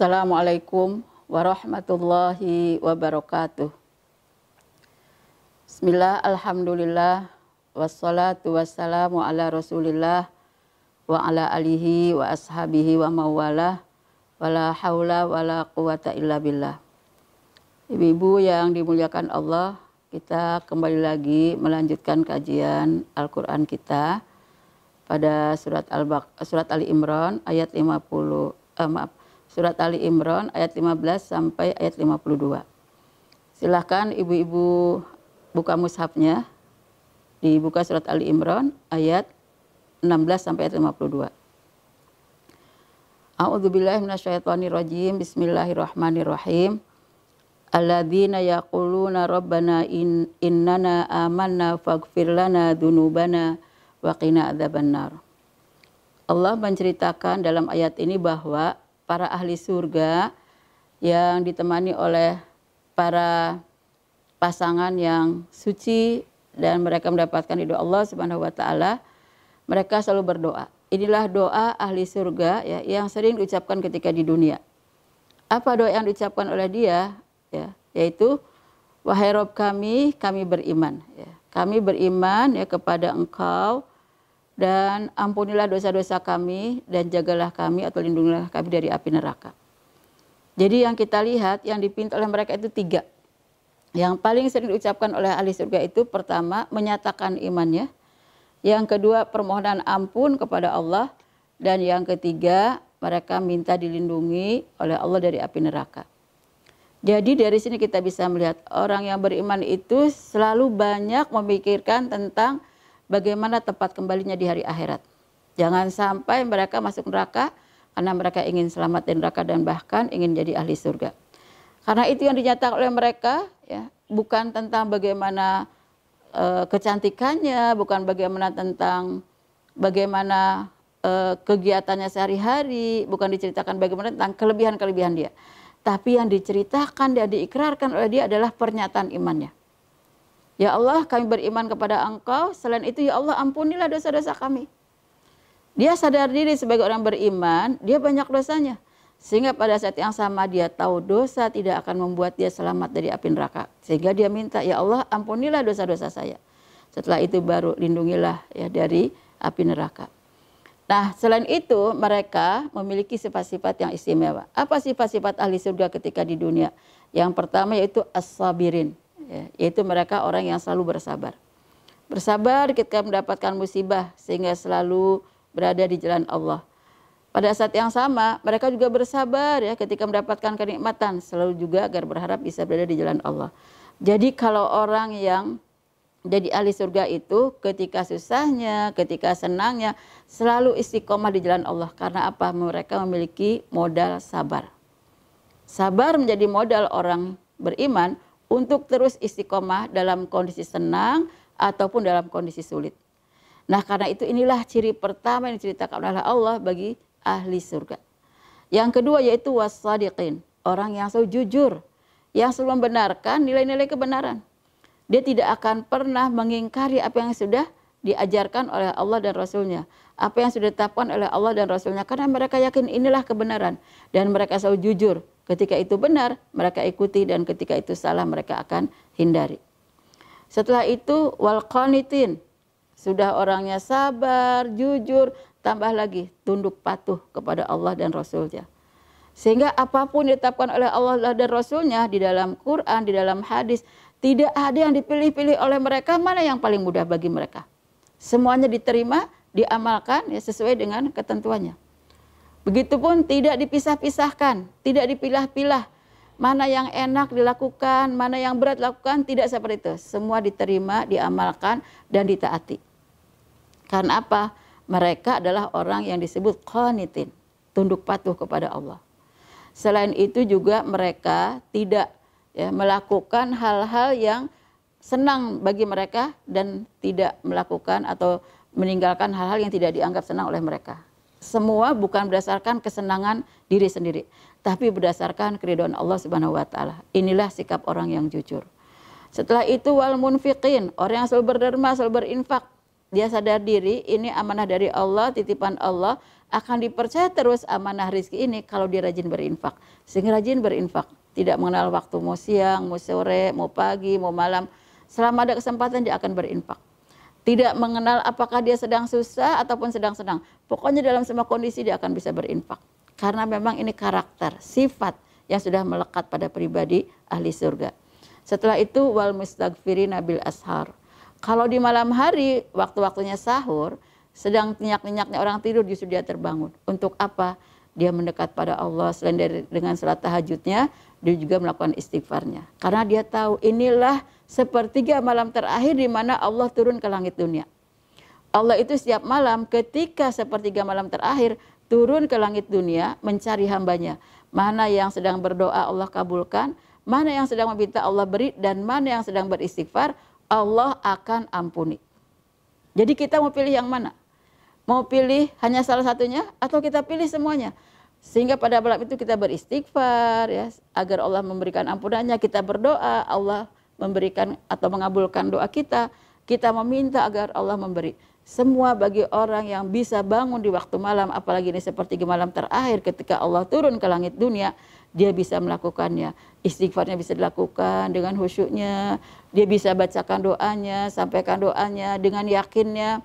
Assalamualaikum warahmatullahi wabarakatuh. Bismillah, alhamdulillah, wassalatu wassalamu ala rasulillah wa ala alihi wa ashabihi wa mawalah hawla wa la quwata illa billah. Ibu-ibu yang dimuliakan Allah, kita kembali lagi melanjutkan kajian Al-Qur'an kita pada surat Al surat Ali Imran ayat 50 eh, maaf, surat Ali Imran ayat 15 sampai ayat 52. Silahkan ibu-ibu buka mushafnya dibuka surat Ali Imran ayat 16 sampai ayat 52. minasyaitonir rajim. Bismillahirrahmanirrahim. Alladzina yaquluna rabbana in, innana amanna faghfir lana dzunubana wa qina adzabannar. Allah menceritakan dalam ayat ini bahwa para ahli surga yang ditemani oleh para pasangan yang suci dan mereka mendapatkan ridho Allah Subhanahu wa taala, mereka selalu berdoa. Inilah doa ahli surga ya yang sering diucapkan ketika di dunia. Apa doa yang diucapkan oleh dia ya, yaitu wahai Rob kami, kami beriman ya. Kami beriman ya kepada Engkau dan ampunilah dosa-dosa kami dan jagalah kami atau lindungilah kami dari api neraka. Jadi yang kita lihat yang dipinta oleh mereka itu tiga. Yang paling sering diucapkan oleh ahli surga itu pertama menyatakan imannya, yang kedua permohonan ampun kepada Allah dan yang ketiga mereka minta dilindungi oleh Allah dari api neraka. Jadi dari sini kita bisa melihat orang yang beriman itu selalu banyak memikirkan tentang bagaimana tempat kembalinya di hari akhirat. Jangan sampai mereka masuk neraka karena mereka ingin selamat dari neraka dan bahkan ingin jadi ahli surga. Karena itu yang dinyatakan oleh mereka ya bukan tentang bagaimana e, kecantikannya bukan bagaimana tentang bagaimana e, kegiatannya sehari-hari bukan diceritakan bagaimana tentang kelebihan-kelebihan dia tapi yang diceritakan dan diikrarkan oleh dia adalah pernyataan imannya Ya Allah kami beriman kepada engkau selain itu ya Allah ampunilah dosa-dosa kami dia sadar diri sebagai orang beriman dia banyak dosanya sehingga pada saat yang sama dia tahu dosa tidak akan membuat dia selamat dari api neraka. Sehingga dia minta, ya Allah ampunilah dosa-dosa saya. Setelah itu baru lindungilah ya dari api neraka. Nah, selain itu mereka memiliki sifat-sifat yang istimewa. Apa sifat-sifat ahli surga ketika di dunia? Yang pertama yaitu as-sabirin, ya, yaitu mereka orang yang selalu bersabar. Bersabar ketika mendapatkan musibah sehingga selalu berada di jalan Allah. Pada saat yang sama, mereka juga bersabar ya ketika mendapatkan kenikmatan, selalu juga agar berharap bisa berada di jalan Allah. Jadi kalau orang yang jadi ahli surga itu ketika susahnya, ketika senangnya, selalu istiqomah di jalan Allah. Karena apa? Mereka memiliki modal sabar. Sabar menjadi modal orang beriman untuk terus istiqomah dalam kondisi senang ataupun dalam kondisi sulit. Nah karena itu inilah ciri pertama yang diceritakan oleh Allah bagi ahli surga. Yang kedua yaitu wasadiqin, orang yang selalu jujur, yang selalu membenarkan nilai-nilai kebenaran. Dia tidak akan pernah mengingkari apa yang sudah diajarkan oleh Allah dan Rasulnya. Apa yang sudah ditetapkan oleh Allah dan Rasulnya. Karena mereka yakin inilah kebenaran. Dan mereka selalu jujur. Ketika itu benar, mereka ikuti. Dan ketika itu salah, mereka akan hindari. Setelah itu, wal qanitin. Sudah orangnya sabar, jujur, tambah lagi tunduk patuh kepada Allah dan Rasulnya. Sehingga apapun ditetapkan oleh Allah dan Rasulnya di dalam Quran, di dalam hadis, tidak ada yang dipilih-pilih oleh mereka, mana yang paling mudah bagi mereka. Semuanya diterima, diamalkan ya sesuai dengan ketentuannya. Begitupun tidak dipisah-pisahkan, tidak dipilah-pilah. Mana yang enak dilakukan, mana yang berat dilakukan, tidak seperti itu. Semua diterima, diamalkan, dan ditaati. Karena apa? mereka adalah orang yang disebut qanitin, tunduk patuh kepada Allah. Selain itu juga mereka tidak ya, melakukan hal-hal yang senang bagi mereka dan tidak melakukan atau meninggalkan hal-hal yang tidak dianggap senang oleh mereka. Semua bukan berdasarkan kesenangan diri sendiri, tapi berdasarkan keridhaan Allah Subhanahu wa taala. Inilah sikap orang yang jujur. Setelah itu wal munfiqin, orang yang selalu berderma, selalu berinfak, dia sadar diri ini amanah dari Allah, titipan Allah akan dipercaya terus amanah rizki ini kalau dia rajin berinfak. Sehingga rajin berinfak, tidak mengenal waktu mau siang, mau sore, mau pagi, mau malam. Selama ada kesempatan dia akan berinfak. Tidak mengenal apakah dia sedang susah ataupun sedang senang. Pokoknya dalam semua kondisi dia akan bisa berinfak. Karena memang ini karakter, sifat yang sudah melekat pada pribadi ahli surga. Setelah itu wal mustagfiri nabil ashar kalau di malam hari, waktu-waktunya sahur, sedang minyak-minyaknya orang tidur justru dia terbangun. Untuk apa? Dia mendekat pada Allah selain dari dengan salat tahajudnya, dia juga melakukan istighfarnya. Karena dia tahu inilah sepertiga malam terakhir di mana Allah turun ke langit dunia. Allah itu setiap malam ketika sepertiga malam terakhir turun ke langit dunia mencari hambanya. Mana yang sedang berdoa Allah kabulkan, mana yang sedang meminta Allah beri, dan mana yang sedang beristighfar Allah akan ampuni. Jadi kita mau pilih yang mana? Mau pilih hanya salah satunya atau kita pilih semuanya? Sehingga pada malam itu kita beristighfar ya agar Allah memberikan ampunannya, kita berdoa, Allah memberikan atau mengabulkan doa kita, kita meminta agar Allah memberi. Semua bagi orang yang bisa bangun di waktu malam, apalagi ini seperti malam terakhir ketika Allah turun ke langit dunia, dia bisa melakukannya. Istighfarnya bisa dilakukan dengan khusyuknya, dia bisa bacakan doanya, sampaikan doanya dengan yakinnya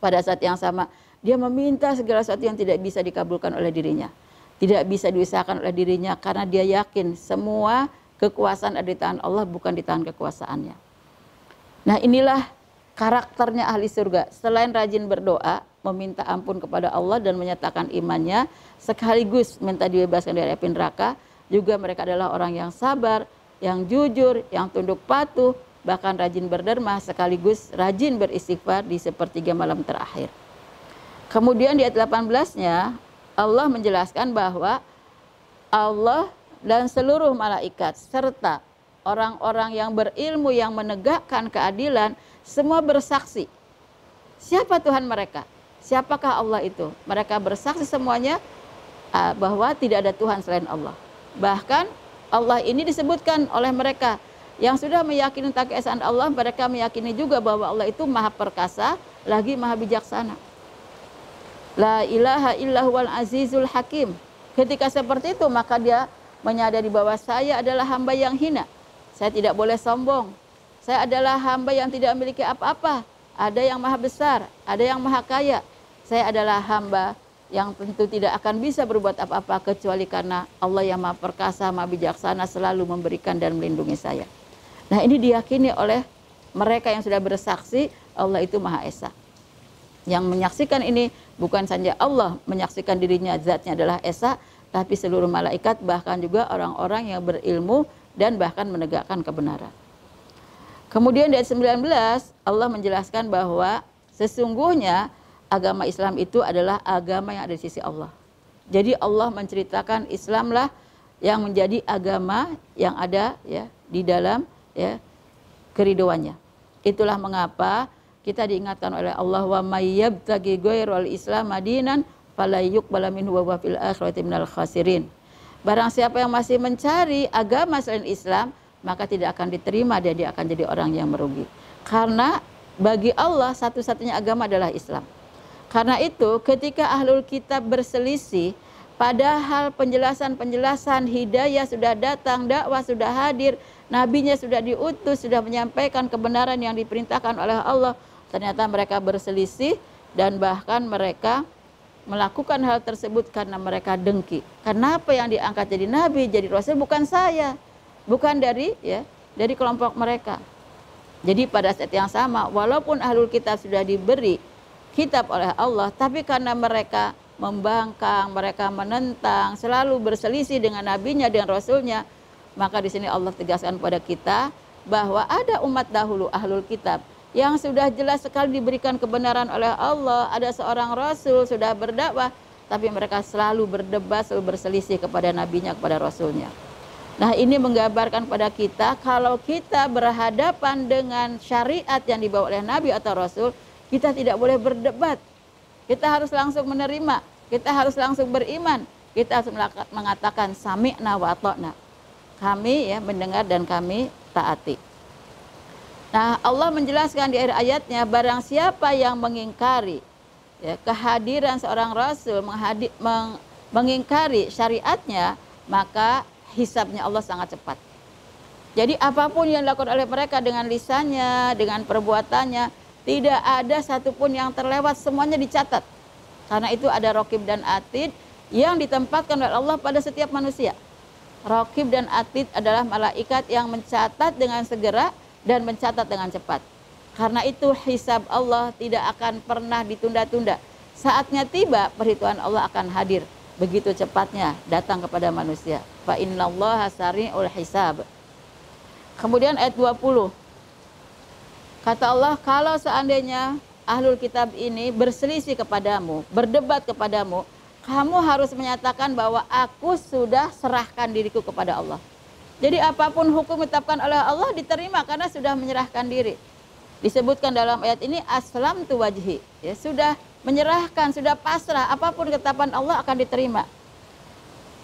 pada saat yang sama. Dia meminta segala sesuatu yang tidak bisa dikabulkan oleh dirinya. Tidak bisa diusahakan oleh dirinya karena dia yakin semua kekuasaan ada di tangan Allah bukan di tangan kekuasaannya. Nah inilah karakternya ahli surga. Selain rajin berdoa, meminta ampun kepada Allah dan menyatakan imannya, sekaligus minta dibebaskan dari api neraka. Juga mereka adalah orang yang sabar, yang jujur, yang tunduk patuh, bahkan rajin berderma sekaligus rajin beristighfar di sepertiga malam terakhir. Kemudian di ayat 18-nya Allah menjelaskan bahwa Allah dan seluruh malaikat serta orang-orang yang berilmu yang menegakkan keadilan semua bersaksi. Siapa Tuhan mereka? Siapakah Allah itu? Mereka bersaksi semuanya bahwa tidak ada Tuhan selain Allah. Bahkan Allah ini disebutkan oleh mereka yang sudah meyakini tentang keesaan Allah, mereka meyakini juga bahwa Allah itu maha perkasa, lagi maha bijaksana. La ilaha wal azizul hakim. Ketika seperti itu maka dia menyadari bahwa saya adalah hamba yang hina. Saya tidak boleh sombong. Saya adalah hamba yang tidak memiliki apa-apa. Ada yang maha besar, ada yang maha kaya. Saya adalah hamba yang tentu tidak akan bisa berbuat apa-apa kecuali karena Allah yang maha perkasa, maha bijaksana selalu memberikan dan melindungi saya. Nah ini diyakini oleh mereka yang sudah bersaksi Allah itu maha esa. Yang menyaksikan ini bukan saja Allah menyaksikan dirinya zatnya adalah esa, tapi seluruh malaikat bahkan juga orang-orang yang berilmu dan bahkan menegakkan kebenaran. Kemudian di ayat 19 Allah menjelaskan bahwa sesungguhnya agama Islam itu adalah agama yang ada di sisi Allah. Jadi Allah menceritakan Islamlah yang menjadi agama yang ada ya di dalam ya keriduannya. Itulah mengapa kita diingatkan oleh Allah wa mayyabtagi ghairal Islam madinan falayuk balamin huwa wa fil akhirati minal khasirin. Barang siapa yang masih mencari agama selain Islam, maka tidak akan diterima dan dia akan jadi orang yang merugi. Karena bagi Allah satu-satunya agama adalah Islam. Karena itu ketika ahlul kitab berselisih Padahal penjelasan-penjelasan hidayah sudah datang, dakwah sudah hadir, nabinya sudah diutus, sudah menyampaikan kebenaran yang diperintahkan oleh Allah. Ternyata mereka berselisih dan bahkan mereka melakukan hal tersebut karena mereka dengki. Kenapa yang diangkat jadi nabi, jadi rasul bukan saya, bukan dari ya, dari kelompok mereka. Jadi pada saat yang sama, walaupun ahlul kitab sudah diberi kitab oleh Allah, tapi karena mereka membangkang, mereka menentang, selalu berselisih dengan nabinya dan rasulnya, maka di sini Allah tegaskan kepada kita bahwa ada umat dahulu ahlul kitab yang sudah jelas sekali diberikan kebenaran oleh Allah, ada seorang rasul sudah berdakwah, tapi mereka selalu berdebat, selalu berselisih kepada nabinya, kepada rasulnya. Nah ini menggambarkan pada kita kalau kita berhadapan dengan syariat yang dibawa oleh Nabi atau Rasul kita tidak boleh berdebat. Kita harus langsung menerima. Kita harus langsung beriman. Kita harus mengatakan sami'na wa atokna. Kami ya mendengar dan kami taati. Nah, Allah menjelaskan di akhir ayatnya barang siapa yang mengingkari ya, kehadiran seorang rasul menghadi, meng, mengingkari syariatnya, maka hisabnya Allah sangat cepat. Jadi apapun yang dilakukan oleh mereka dengan lisannya, dengan perbuatannya, tidak ada satupun yang terlewat, semuanya dicatat. Karena itu ada rokib dan atid yang ditempatkan oleh Allah pada setiap manusia. Rokib dan atid adalah malaikat yang mencatat dengan segera dan mencatat dengan cepat. Karena itu hisab Allah tidak akan pernah ditunda-tunda. Saatnya tiba perhitungan Allah akan hadir begitu cepatnya datang kepada manusia. Fa innallaha sari'ul hisab. Kemudian ayat 20. Kata Allah, kalau seandainya ahlul kitab ini berselisih kepadamu, berdebat kepadamu, kamu harus menyatakan bahwa aku sudah serahkan diriku kepada Allah. Jadi apapun hukum ditetapkan oleh Allah diterima karena sudah menyerahkan diri. Disebutkan dalam ayat ini aslam tu wajhi. Ya, sudah menyerahkan, sudah pasrah, apapun ketetapan Allah akan diterima.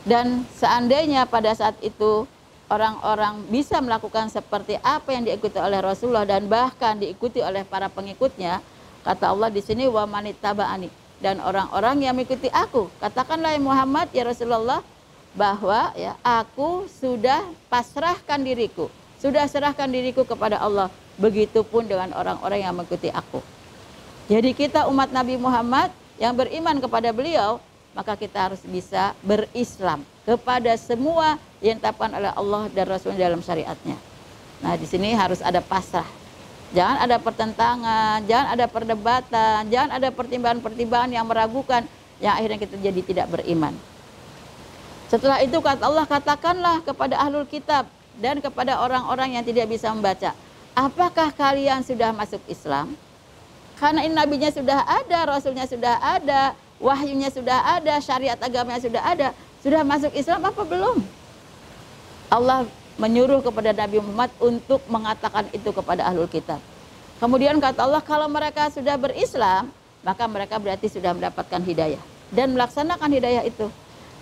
Dan seandainya pada saat itu orang-orang bisa melakukan seperti apa yang diikuti oleh Rasulullah dan bahkan diikuti oleh para pengikutnya, kata Allah di sini wa manittaba'ani dan orang-orang yang mengikuti aku. Katakanlah ya Muhammad ya Rasulullah bahwa ya aku sudah pasrahkan diriku, sudah serahkan diriku kepada Allah. Begitupun dengan orang-orang yang mengikuti aku. Jadi kita umat Nabi Muhammad yang beriman kepada beliau, maka kita harus bisa berislam kepada semua yang ditetapkan oleh Allah dan Rasul dalam syariatnya. Nah, di sini harus ada pasrah. Jangan ada pertentangan, jangan ada perdebatan, jangan ada pertimbangan-pertimbangan yang meragukan yang akhirnya kita jadi tidak beriman. Setelah itu kata Allah katakanlah kepada ahlul kitab dan kepada orang-orang yang tidak bisa membaca, apakah kalian sudah masuk Islam? Karena ini nabinya sudah ada, rasulnya sudah ada, wahyunya sudah ada, syariat agamanya sudah ada. Sudah masuk Islam apa belum? Allah menyuruh kepada Nabi Muhammad untuk mengatakan itu kepada ahlul kitab. Kemudian kata Allah kalau mereka sudah berislam, maka mereka berarti sudah mendapatkan hidayah dan melaksanakan hidayah itu.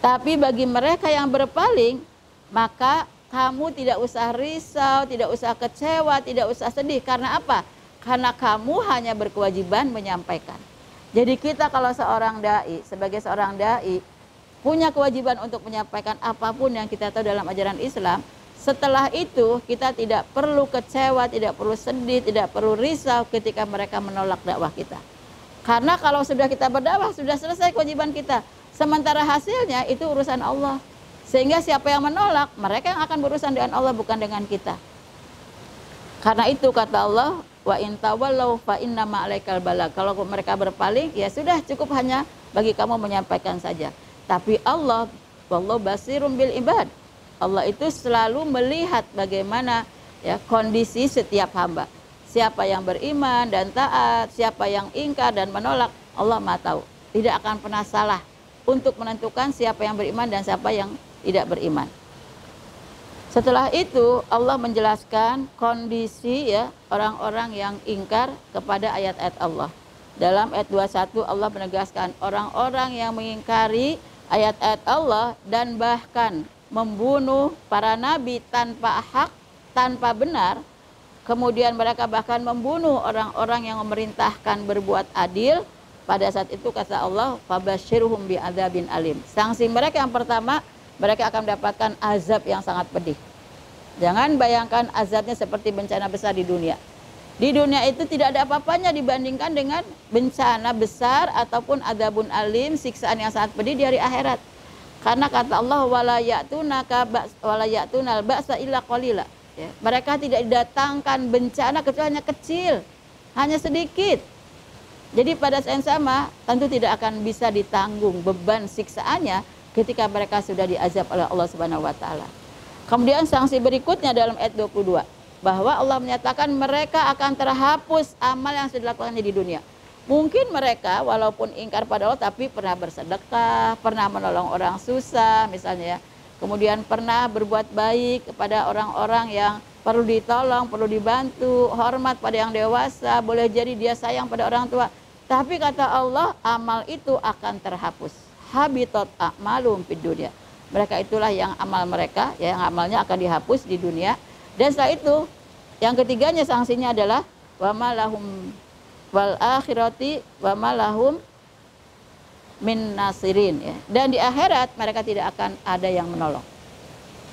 Tapi bagi mereka yang berpaling, maka kamu tidak usah risau, tidak usah kecewa, tidak usah sedih. Karena apa? Karena kamu hanya berkewajiban menyampaikan. Jadi kita kalau seorang dai, sebagai seorang dai, punya kewajiban untuk menyampaikan apapun yang kita tahu dalam ajaran Islam. Setelah itu kita tidak perlu kecewa, tidak perlu sedih, tidak perlu risau ketika mereka menolak dakwah kita. Karena kalau sudah kita berdakwah sudah selesai kewajiban kita. Sementara hasilnya itu urusan Allah. Sehingga siapa yang menolak, mereka yang akan berurusan dengan Allah bukan dengan kita. Karena itu kata Allah, wa in tawallau fa inna ma'alaikal bala. Kalau mereka berpaling, ya sudah cukup hanya bagi kamu menyampaikan saja. Tapi Allah Allah basirum bil ibad. Allah itu selalu melihat bagaimana ya kondisi setiap hamba. Siapa yang beriman dan taat, siapa yang ingkar dan menolak, Allah mah tahu. Tidak akan pernah salah untuk menentukan siapa yang beriman dan siapa yang tidak beriman. Setelah itu Allah menjelaskan kondisi ya orang-orang yang ingkar kepada ayat-ayat Allah. Dalam ayat 21 Allah menegaskan orang-orang yang mengingkari ayat-ayat Allah dan bahkan membunuh para nabi tanpa hak, tanpa benar. Kemudian mereka bahkan membunuh orang-orang yang memerintahkan berbuat adil. Pada saat itu kata Allah, "Fabasyiruhum bi'adzabin alim." Sanksi mereka yang pertama, mereka akan mendapatkan azab yang sangat pedih. Jangan bayangkan azabnya seperti bencana besar di dunia. Di dunia itu tidak ada apa-apanya dibandingkan dengan bencana besar ataupun adabun alim, siksaan yang sangat pedih di hari akhirat. Karena kata Allah wala wala ya'tunal baksa illa Ya. Mereka tidak didatangkan bencana kecuali hanya kecil, hanya sedikit. Jadi pada saat sama tentu tidak akan bisa ditanggung beban siksaannya ketika mereka sudah diazab oleh Allah Subhanahu wa taala. Kemudian sanksi berikutnya dalam ayat 22 bahwa Allah menyatakan mereka akan terhapus amal yang sudah dilakukannya di dunia. Mungkin mereka walaupun ingkar pada Allah tapi pernah bersedekah, pernah menolong orang susah misalnya ya. Kemudian pernah berbuat baik kepada orang-orang yang perlu ditolong, perlu dibantu, hormat pada yang dewasa, boleh jadi dia sayang pada orang tua. Tapi kata Allah, amal itu akan terhapus. Habitat amalum di dunia. Mereka itulah yang amal mereka, yang amalnya akan dihapus di dunia dan setelah itu yang ketiganya sanksinya adalah wama lahum wal akhirati wama lahum min nasirin ya. Dan di akhirat mereka tidak akan ada yang menolong.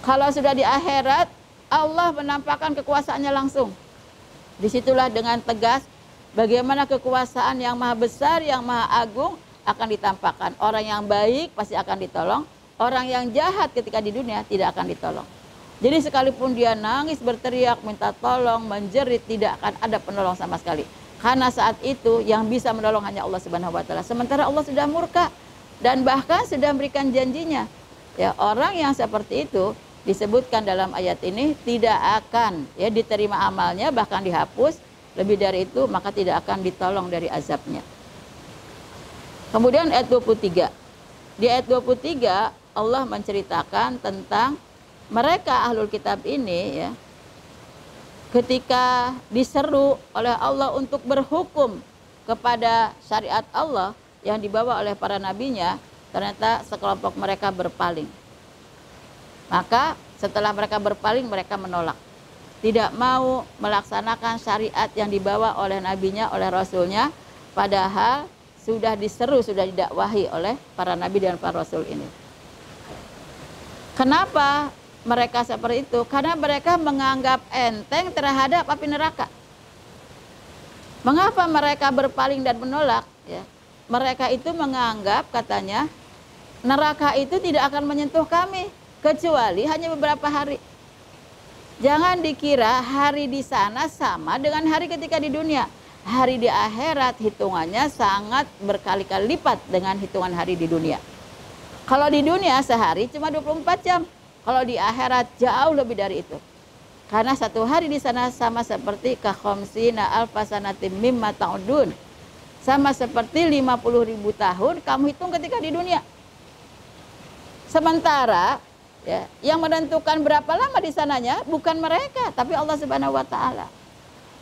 Kalau sudah di akhirat Allah menampakkan kekuasaannya langsung. Disitulah dengan tegas bagaimana kekuasaan yang maha besar, yang maha agung akan ditampakkan. Orang yang baik pasti akan ditolong, orang yang jahat ketika di dunia tidak akan ditolong. Jadi sekalipun dia nangis, berteriak, minta tolong, menjerit, tidak akan ada penolong sama sekali. Karena saat itu yang bisa menolong hanya Allah Subhanahu wa taala. Sementara Allah sudah murka dan bahkan sudah memberikan janjinya. Ya, orang yang seperti itu disebutkan dalam ayat ini tidak akan ya diterima amalnya bahkan dihapus, lebih dari itu maka tidak akan ditolong dari azabnya. Kemudian ayat 23. Di ayat 23 Allah menceritakan tentang mereka ahlul kitab ini ya ketika diseru oleh Allah untuk berhukum kepada syariat Allah yang dibawa oleh para nabinya ternyata sekelompok mereka berpaling maka setelah mereka berpaling mereka menolak tidak mau melaksanakan syariat yang dibawa oleh nabinya oleh rasulnya padahal sudah diseru sudah didakwahi oleh para nabi dan para rasul ini kenapa mereka seperti itu karena mereka menganggap enteng terhadap api neraka. Mengapa mereka berpaling dan menolak? Ya, mereka itu menganggap katanya neraka itu tidak akan menyentuh kami kecuali hanya beberapa hari. Jangan dikira hari di sana sama dengan hari ketika di dunia. Hari di akhirat hitungannya sangat berkali-kali lipat dengan hitungan hari di dunia. Kalau di dunia sehari cuma 24 jam, kalau di akhirat jauh lebih dari itu. Karena satu hari di sana sama seperti kahomsina alfasanatim mimma ta'udun. Sama seperti 50 ribu tahun kamu hitung ketika di dunia. Sementara ya, yang menentukan berapa lama di sananya bukan mereka, tapi Allah Subhanahu wa taala.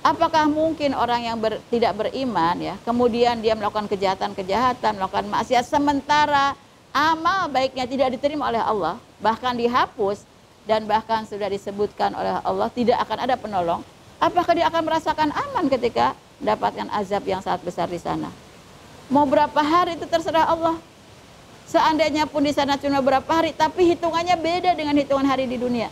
Apakah mungkin orang yang ber, tidak beriman ya, kemudian dia melakukan kejahatan-kejahatan, melakukan maksiat sementara amal baiknya tidak diterima oleh Allah, bahkan dihapus dan bahkan sudah disebutkan oleh Allah tidak akan ada penolong, apakah dia akan merasakan aman ketika mendapatkan azab yang sangat besar di sana? Mau berapa hari itu terserah Allah. Seandainya pun di sana cuma berapa hari, tapi hitungannya beda dengan hitungan hari di dunia.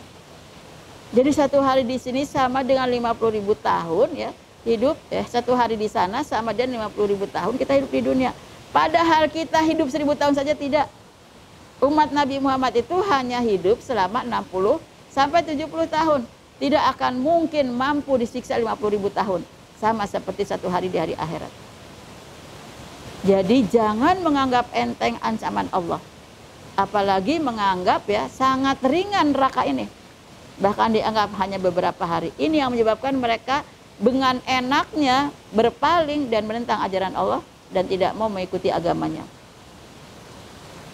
Jadi satu hari di sini sama dengan 50 ribu tahun ya hidup ya satu hari di sana sama dengan 50 ribu tahun kita hidup di dunia. Padahal kita hidup seribu tahun saja tidak. Umat Nabi Muhammad itu hanya hidup selama 60 sampai 70 tahun. Tidak akan mungkin mampu disiksa 50 ribu tahun. Sama seperti satu hari di hari akhirat. Jadi jangan menganggap enteng ancaman Allah. Apalagi menganggap ya sangat ringan neraka ini. Bahkan dianggap hanya beberapa hari. Ini yang menyebabkan mereka dengan enaknya berpaling dan menentang ajaran Allah dan tidak mau mengikuti agamanya.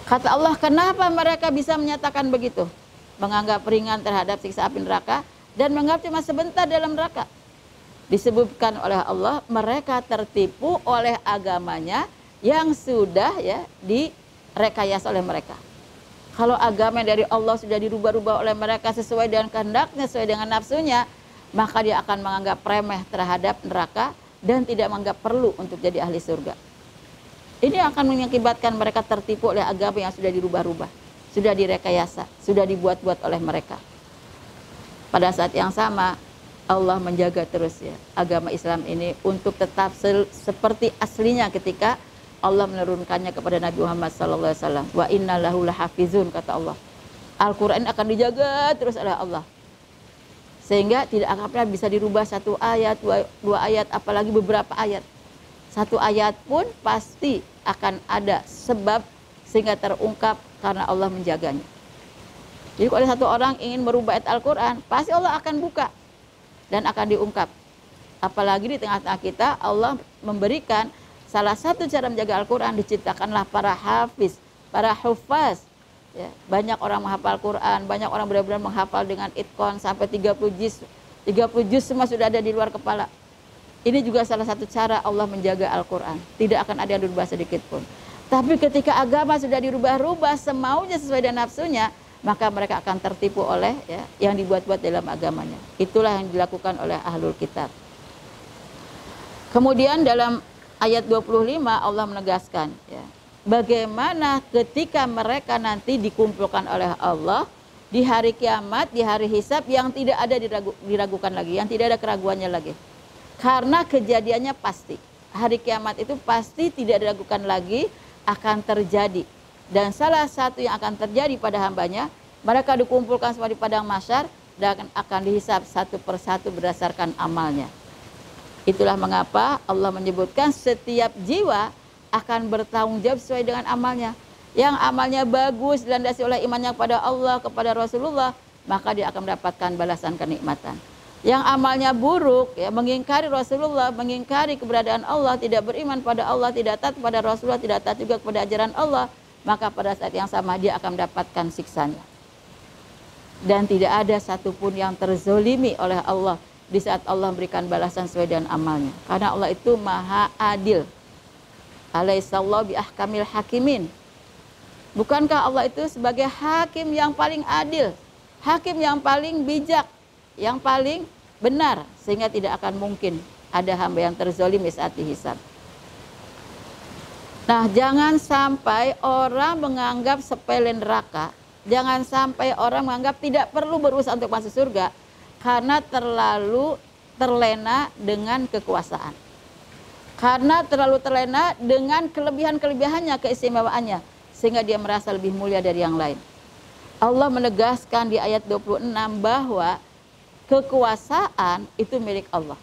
Kata Allah, kenapa mereka bisa menyatakan begitu? Menganggap ringan terhadap siksa api neraka dan menganggap cuma sebentar dalam neraka. Disebutkan oleh Allah, mereka tertipu oleh agamanya yang sudah ya direkayasa oleh mereka. Kalau agama dari Allah sudah dirubah-rubah oleh mereka sesuai dengan kehendaknya, sesuai dengan nafsunya, maka dia akan menganggap remeh terhadap neraka dan tidak menganggap perlu untuk jadi ahli surga. Ini akan mengakibatkan mereka tertipu oleh agama yang sudah dirubah-rubah, sudah direkayasa, sudah dibuat-buat oleh mereka. Pada saat yang sama, Allah menjaga terus ya agama Islam ini untuk tetap seperti aslinya ketika Allah menurunkannya kepada Nabi Muhammad SAW. Wa inna lahu lahafizun kata Allah. Al-Quran akan dijaga terus oleh Allah. Sehingga tidak akan pernah bisa dirubah satu ayat, dua, dua ayat, apalagi beberapa ayat satu ayat pun pasti akan ada sebab sehingga terungkap karena Allah menjaganya. Jadi kalau ada satu orang ingin merubah ayat Al-Quran, pasti Allah akan buka dan akan diungkap. Apalagi di tengah-tengah kita, Allah memberikan salah satu cara menjaga Al-Quran, diciptakanlah para hafiz, para hufaz. Ya, banyak orang menghafal Quran, banyak orang benar-benar menghafal dengan itkon sampai 30 juz. 30 juz semua sudah ada di luar kepala. Ini juga salah satu cara Allah menjaga Al-Quran. Tidak akan ada yang dirubah sedikit pun. Tapi ketika agama sudah dirubah-rubah semaunya sesuai dengan nafsunya, maka mereka akan tertipu oleh ya, yang dibuat-buat dalam agamanya. Itulah yang dilakukan oleh ahlul kitab. Kemudian dalam ayat 25 Allah menegaskan ya, bagaimana ketika mereka nanti dikumpulkan oleh Allah di hari kiamat, di hari hisab yang tidak ada diragu, diragukan lagi, yang tidak ada keraguannya lagi. Karena kejadiannya pasti. Hari kiamat itu pasti tidak diragukan lagi akan terjadi. Dan salah satu yang akan terjadi pada hambanya, mereka dikumpulkan semua di padang masyar dan akan dihisap satu persatu berdasarkan amalnya. Itulah mengapa Allah menyebutkan setiap jiwa akan bertanggung jawab sesuai dengan amalnya. Yang amalnya bagus dilandasi oleh imannya kepada Allah, kepada Rasulullah, maka dia akan mendapatkan balasan kenikmatan yang amalnya buruk ya mengingkari Rasulullah, mengingkari keberadaan Allah, tidak beriman pada Allah, tidak taat pada Rasulullah, tidak taat juga kepada ajaran Allah, maka pada saat yang sama dia akan mendapatkan siksanya. Dan tidak ada satupun yang terzolimi oleh Allah di saat Allah memberikan balasan sesuai dengan amalnya. Karena Allah itu maha adil. Alaihissallahu bi'ahkamil hakimin. Bukankah Allah itu sebagai hakim yang paling adil, hakim yang paling bijak, yang paling benar sehingga tidak akan mungkin ada hamba yang terzolimi saat dihisab. Nah, jangan sampai orang menganggap sepele neraka, jangan sampai orang menganggap tidak perlu berusaha untuk masuk surga karena terlalu terlena dengan kekuasaan. Karena terlalu terlena dengan kelebihan kelebihannya, keistimewaannya sehingga dia merasa lebih mulia dari yang lain. Allah menegaskan di ayat 26 bahwa Kekuasaan itu milik Allah.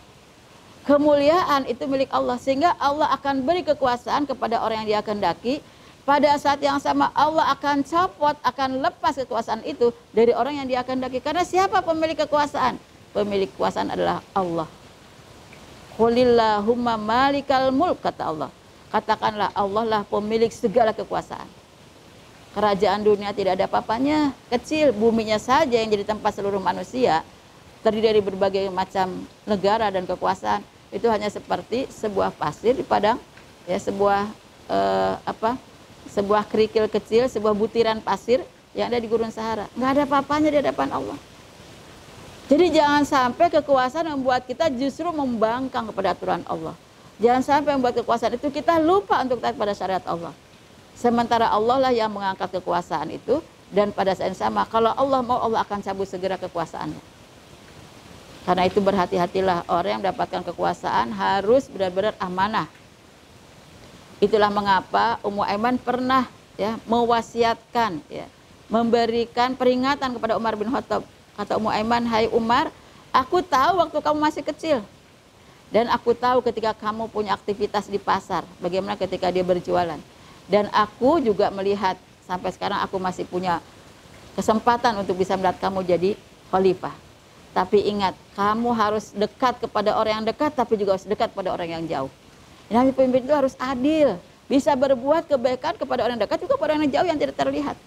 Kemuliaan itu milik Allah sehingga Allah akan beri kekuasaan kepada orang yang Dia kehendaki. Pada saat yang sama Allah akan copot, akan lepas kekuasaan itu dari orang yang Dia kehendaki. Karena siapa pemilik kekuasaan? Pemilik kekuasaan adalah Allah. Qulillahumma malikal mulk kata Allah. Katakanlah Allah lah pemilik segala kekuasaan kerajaan dunia tidak ada papanya kecil buminya saja yang jadi tempat seluruh manusia terdiri dari berbagai macam negara dan kekuasaan itu hanya seperti sebuah pasir di padang ya sebuah eh, apa sebuah kerikil kecil sebuah butiran pasir yang ada di gurun Sahara nggak ada apa di hadapan Allah jadi jangan sampai kekuasaan membuat kita justru membangkang kepada aturan Allah jangan sampai membuat kekuasaan itu kita lupa untuk taat pada syariat Allah sementara Allah lah yang mengangkat kekuasaan itu dan pada saat yang sama kalau Allah mau Allah akan cabut segera kekuasaannya karena itu berhati-hatilah orang yang mendapatkan kekuasaan harus benar-benar amanah. Itulah mengapa Ummu Aiman pernah ya mewasiatkan ya memberikan peringatan kepada Umar bin Khattab. Kata Ummu Aiman, "Hai Umar, aku tahu waktu kamu masih kecil dan aku tahu ketika kamu punya aktivitas di pasar, bagaimana ketika dia berjualan. Dan aku juga melihat sampai sekarang aku masih punya kesempatan untuk bisa melihat kamu jadi khalifah." Tapi ingat, kamu harus dekat kepada orang yang dekat, tapi juga harus dekat pada orang yang jauh. Yang pemimpin itu harus adil, bisa berbuat kebaikan kepada orang yang dekat juga kepada orang yang jauh yang tidak terlihat.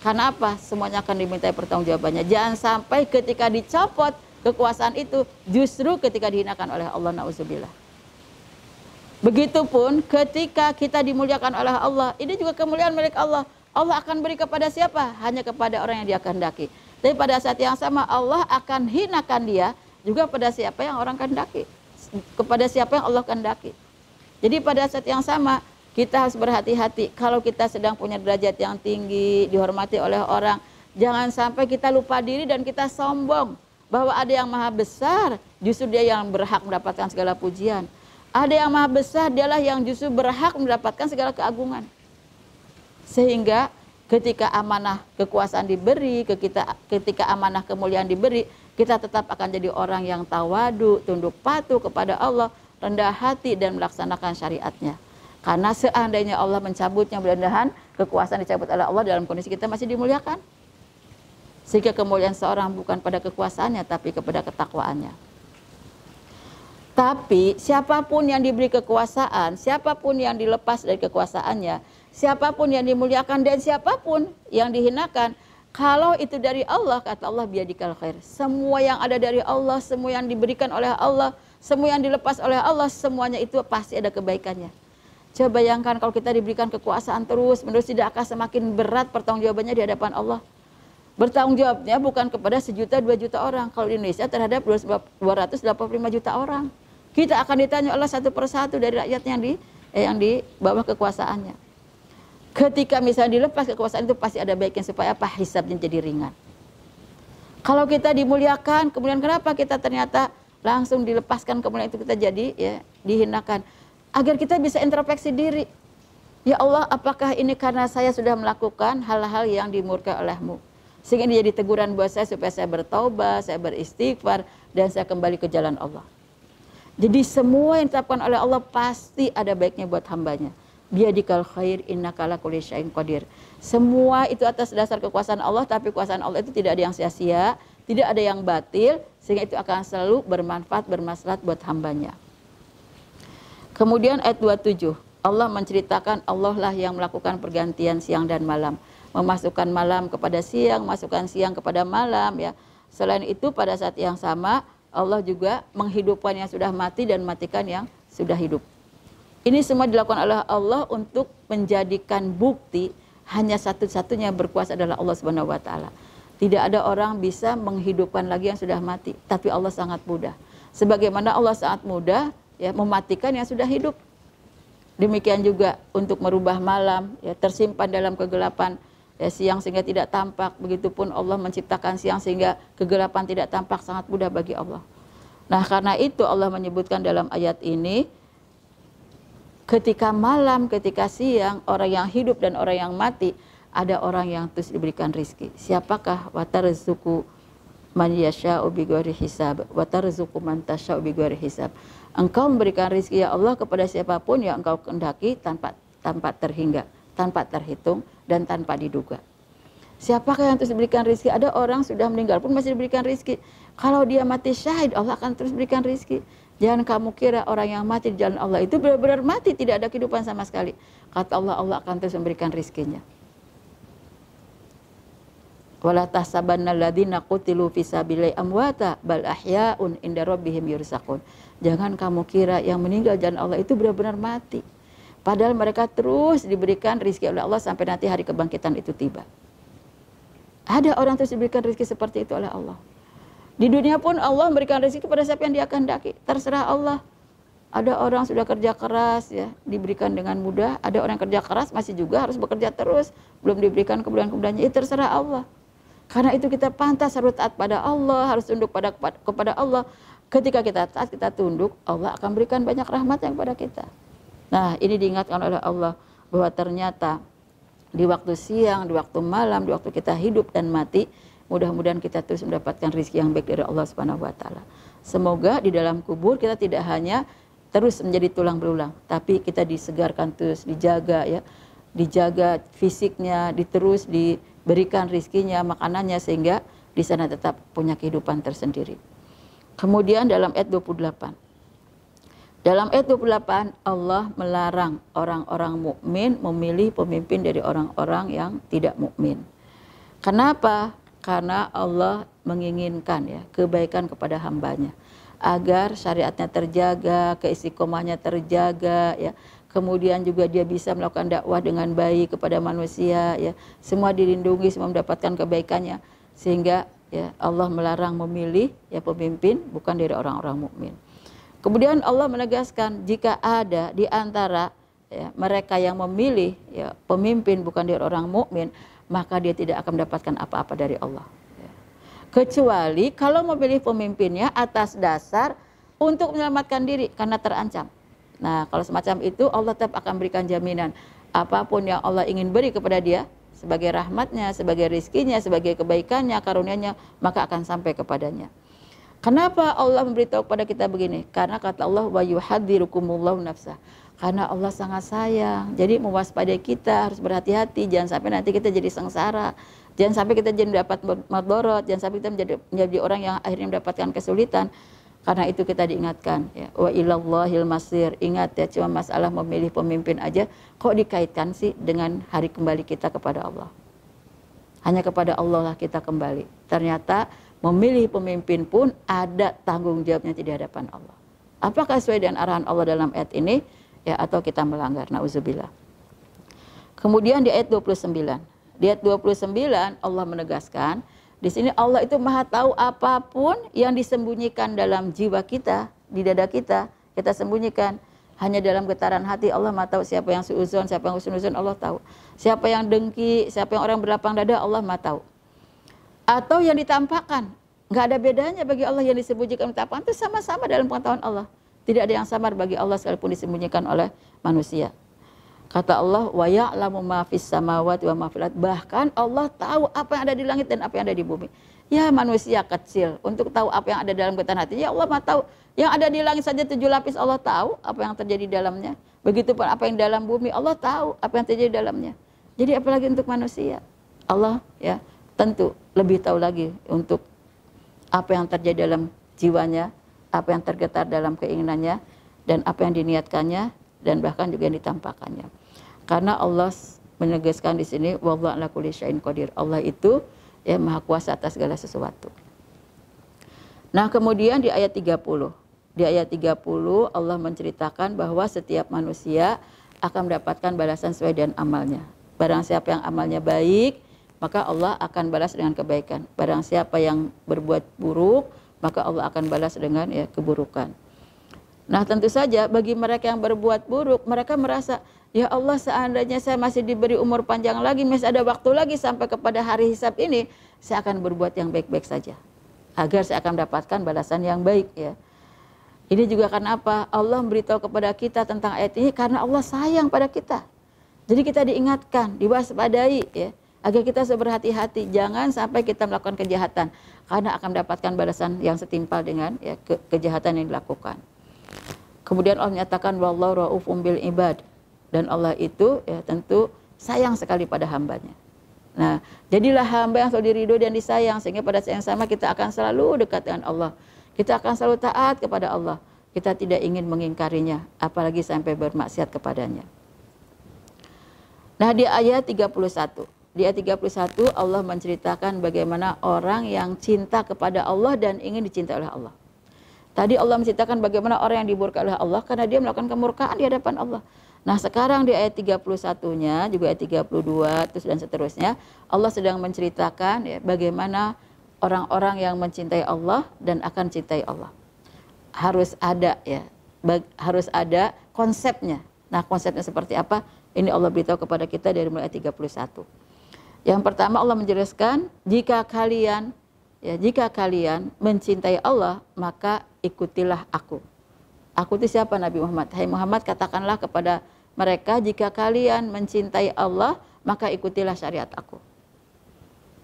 Karena apa? Semuanya akan diminta pertanggungjawabannya. Jangan sampai ketika dicopot kekuasaan itu justru ketika dihinakan oleh Allah nauzubillah. Begitupun ketika kita dimuliakan oleh Allah, ini juga kemuliaan milik Allah. Allah akan beri kepada siapa? Hanya kepada orang yang dia kehendaki. Tapi pada saat yang sama Allah akan hinakan dia juga pada siapa yang orang kehendaki. Kepada siapa yang Allah kehendaki. Jadi pada saat yang sama kita harus berhati-hati kalau kita sedang punya derajat yang tinggi, dihormati oleh orang. Jangan sampai kita lupa diri dan kita sombong bahwa ada yang maha besar, justru dia yang berhak mendapatkan segala pujian. Ada yang maha besar, dialah yang justru berhak mendapatkan segala keagungan. Sehingga ketika amanah kekuasaan diberi, ke kita, ketika amanah kemuliaan diberi, kita tetap akan jadi orang yang tawadu, tunduk patuh kepada Allah, rendah hati dan melaksanakan syariatnya. Karena seandainya Allah mencabutnya mudah kekuasaan dicabut oleh Allah dalam kondisi kita masih dimuliakan. Sehingga kemuliaan seorang bukan pada kekuasaannya tapi kepada ketakwaannya. Tapi siapapun yang diberi kekuasaan, siapapun yang dilepas dari kekuasaannya, siapapun yang dimuliakan dan siapapun yang dihinakan kalau itu dari Allah kata Allah biadikal khair semua yang ada dari Allah semua yang diberikan oleh Allah semua yang dilepas oleh Allah semuanya itu pasti ada kebaikannya Coba bayangkan kalau kita diberikan kekuasaan terus menerus tidak akan semakin berat pertanggungjawabannya di hadapan Allah. Bertanggung jawabnya bukan kepada sejuta dua juta orang. Kalau di Indonesia terhadap 285 juta orang. Kita akan ditanya Allah satu persatu dari rakyat yang di eh, yang di bawah kekuasaannya. Ketika misalnya dilepas kekuasaan itu pasti ada baiknya supaya apa? Hisabnya jadi ringan. Kalau kita dimuliakan, kemudian kenapa kita ternyata langsung dilepaskan kemuliaan itu kita jadi ya dihinakan agar kita bisa introspeksi diri. Ya Allah, apakah ini karena saya sudah melakukan hal-hal yang dimurka olehmu? Sehingga ini jadi teguran buat saya supaya saya bertaubat, saya beristighfar, dan saya kembali ke jalan Allah. Jadi semua yang ditetapkan oleh Allah pasti ada baiknya buat hambanya biadikal khair innaka ala kulli syai'in qadir. Semua itu atas dasar kekuasaan Allah tapi kekuasaan Allah itu tidak ada yang sia-sia, tidak ada yang batil sehingga itu akan selalu bermanfaat bermaslahat buat hambanya. Kemudian ayat 27. Allah menceritakan Allah lah yang melakukan pergantian siang dan malam, memasukkan malam kepada siang, masukkan siang kepada malam ya. Selain itu pada saat yang sama Allah juga menghidupkan yang sudah mati dan matikan yang sudah hidup. Ini semua dilakukan oleh Allah untuk menjadikan bukti hanya satu-satunya berkuasa adalah Allah Subhanahu wa taala. Tidak ada orang bisa menghidupkan lagi yang sudah mati, tapi Allah sangat mudah. Sebagaimana Allah sangat mudah ya mematikan yang sudah hidup. Demikian juga untuk merubah malam ya tersimpan dalam kegelapan ya, siang sehingga tidak tampak. Begitupun Allah menciptakan siang sehingga kegelapan tidak tampak sangat mudah bagi Allah. Nah, karena itu Allah menyebutkan dalam ayat ini ketika malam, ketika siang, orang yang hidup dan orang yang mati, ada orang yang terus diberikan rizki. Siapakah watarzuku man yasha'u bighairi hisab wa tarzuqu man tasha'u bighairi hisab engkau memberikan rizki ya Allah kepada siapapun yang engkau kendaki tanpa tanpa terhingga tanpa terhitung dan tanpa diduga siapakah yang terus diberikan rizki ada orang sudah meninggal pun masih diberikan rizki kalau dia mati syahid Allah akan terus berikan rizki Jangan kamu kira orang yang mati di jalan Allah itu benar-benar mati, tidak ada kehidupan sama sekali. Kata Allah, Allah akan terus memberikan rizkinya. Wala tahsabanna amwata bal ahya'un inda rabbihim Jangan kamu kira yang meninggal jalan Allah itu benar-benar mati. Padahal mereka terus diberikan rizki oleh Allah sampai nanti hari kebangkitan itu tiba. Ada orang terus diberikan rizki seperti itu oleh Allah. Di dunia pun Allah memberikan rezeki pada siapa yang dia akan kehendaki. Terserah Allah. Ada orang sudah kerja keras ya, diberikan dengan mudah. Ada orang yang kerja keras masih juga harus bekerja terus, belum diberikan kemudahan-kemudahannya. Itu terserah Allah. Karena itu kita pantas harus taat pada Allah, harus tunduk pada kepada Allah. Ketika kita taat, kita tunduk, Allah akan berikan banyak rahmat yang kepada kita. Nah, ini diingatkan oleh Allah bahwa ternyata di waktu siang, di waktu malam, di waktu kita hidup dan mati, Mudah-mudahan kita terus mendapatkan rizki yang baik dari Allah Subhanahu wa taala. Semoga di dalam kubur kita tidak hanya terus menjadi tulang belulang, tapi kita disegarkan terus, dijaga ya. Dijaga fisiknya, diterus diberikan rizkinya, makanannya sehingga di sana tetap punya kehidupan tersendiri. Kemudian dalam ayat 28. Dalam ayat 28 Allah melarang orang-orang mukmin memilih pemimpin dari orang-orang yang tidak mukmin. Kenapa? karena Allah menginginkan ya kebaikan kepada hambanya agar syariatnya terjaga, keistiqomahnya terjaga ya. Kemudian juga dia bisa melakukan dakwah dengan baik kepada manusia ya. Semua dilindungi, semua mendapatkan kebaikannya sehingga ya Allah melarang memilih ya pemimpin bukan dari orang-orang mukmin. Kemudian Allah menegaskan jika ada di antara ya, mereka yang memilih ya, pemimpin bukan dari orang mukmin, maka dia tidak akan mendapatkan apa-apa dari Allah. Ya. Kecuali kalau memilih pemimpinnya atas dasar untuk menyelamatkan diri karena terancam. Nah, kalau semacam itu Allah tetap akan berikan jaminan apapun yang Allah ingin beri kepada dia sebagai rahmatnya, sebagai rizkinya, sebagai kebaikannya, karunianya, maka akan sampai kepadanya. Kenapa Allah memberitahu kepada kita begini? Karena kata Allah wa yuhadzirukumullahu nafsah. Karena Allah sangat sayang. Jadi mewaspadai kita harus berhati-hati. Jangan sampai nanti kita jadi sengsara. Jangan sampai kita jadi mendapat madorot. Jangan sampai kita menjadi, menjadi orang yang akhirnya mendapatkan kesulitan. Karena itu kita diingatkan. Ya. Wa ilallahil masir. Ingat ya, cuma masalah memilih pemimpin aja. Kok dikaitkan sih dengan hari kembali kita kepada Allah? Hanya kepada Allah lah kita kembali. Ternyata memilih pemimpin pun ada tanggung jawabnya di hadapan Allah. Apakah sesuai dengan arahan Allah dalam ayat ini? ya atau kita melanggar nauzubillah. Kemudian di ayat 29. Di ayat 29 Allah menegaskan di sini Allah itu Maha tahu apapun yang disembunyikan dalam jiwa kita, di dada kita, kita sembunyikan hanya dalam getaran hati Allah Maha tahu siapa yang suuzon, siapa yang usun Allah tahu. Siapa yang dengki, siapa yang orang berlapang dada Allah Maha tahu. Atau yang ditampakkan, nggak ada bedanya bagi Allah yang disembunyikan ditampakkan itu sama-sama dalam pengetahuan Allah. Tidak ada yang samar bagi Allah sekalipun disembunyikan oleh manusia. Kata Allah, wa ya'lamu ma fis samawati wa ma Bahkan Allah tahu apa yang ada di langit dan apa yang ada di bumi. Ya manusia kecil untuk tahu apa yang ada dalam ketan hati. Ya Allah mah tahu. Yang ada di langit saja tujuh lapis Allah tahu apa yang terjadi dalamnya. Begitupun apa yang dalam bumi Allah tahu apa yang terjadi dalamnya. Jadi apalagi untuk manusia. Allah ya tentu lebih tahu lagi untuk apa yang terjadi dalam jiwanya, apa yang tergetar dalam keinginannya dan apa yang diniatkannya dan bahkan juga yang ditampakannya. Karena Allah menegaskan di sini wallahu ala kulli syai'in qadir. Allah itu ya maha kuasa atas segala sesuatu. Nah, kemudian di ayat 30. Di ayat 30 Allah menceritakan bahwa setiap manusia akan mendapatkan balasan sesuai dengan amalnya. Barang siapa yang amalnya baik, maka Allah akan balas dengan kebaikan. Barang siapa yang berbuat buruk, maka Allah akan balas dengan ya keburukan. Nah, tentu saja bagi mereka yang berbuat buruk, mereka merasa, "Ya Allah, seandainya saya masih diberi umur panjang lagi, masih ada waktu lagi sampai kepada hari hisab ini, saya akan berbuat yang baik-baik saja agar saya akan mendapatkan balasan yang baik ya." Ini juga karena apa? Allah memberitahu kepada kita tentang ayat ini karena Allah sayang pada kita. Jadi kita diingatkan, diwaspadai ya agar kita berhati-hati jangan sampai kita melakukan kejahatan karena akan mendapatkan balasan yang setimpal dengan ya, ke kejahatan yang dilakukan. Kemudian Allah menyatakan wallahu raufum bil ibad dan Allah itu ya tentu sayang sekali pada hambanya. Nah, jadilah hamba yang selalu diridho dan disayang sehingga pada saat yang sama kita akan selalu dekat dengan Allah. Kita akan selalu taat kepada Allah. Kita tidak ingin mengingkarinya apalagi sampai bermaksiat kepadanya. Nah, di ayat 31 di ayat 31 Allah menceritakan bagaimana orang yang cinta kepada Allah dan ingin dicintai oleh Allah. Tadi Allah menceritakan bagaimana orang yang dimurkai oleh Allah karena dia melakukan kemurkaan di hadapan Allah. Nah sekarang di ayat 31-nya, juga ayat 32, terus dan seterusnya, Allah sedang menceritakan ya, bagaimana orang-orang yang mencintai Allah dan akan cintai Allah. Harus ada ya, harus ada konsepnya. Nah konsepnya seperti apa? Ini Allah beritahu kepada kita dari mulai ayat 31. Yang pertama Allah menjelaskan, jika kalian ya jika kalian mencintai Allah, maka ikutilah aku. Aku itu siapa Nabi Muhammad? Hai Muhammad, katakanlah kepada mereka, jika kalian mencintai Allah, maka ikutilah syariat aku.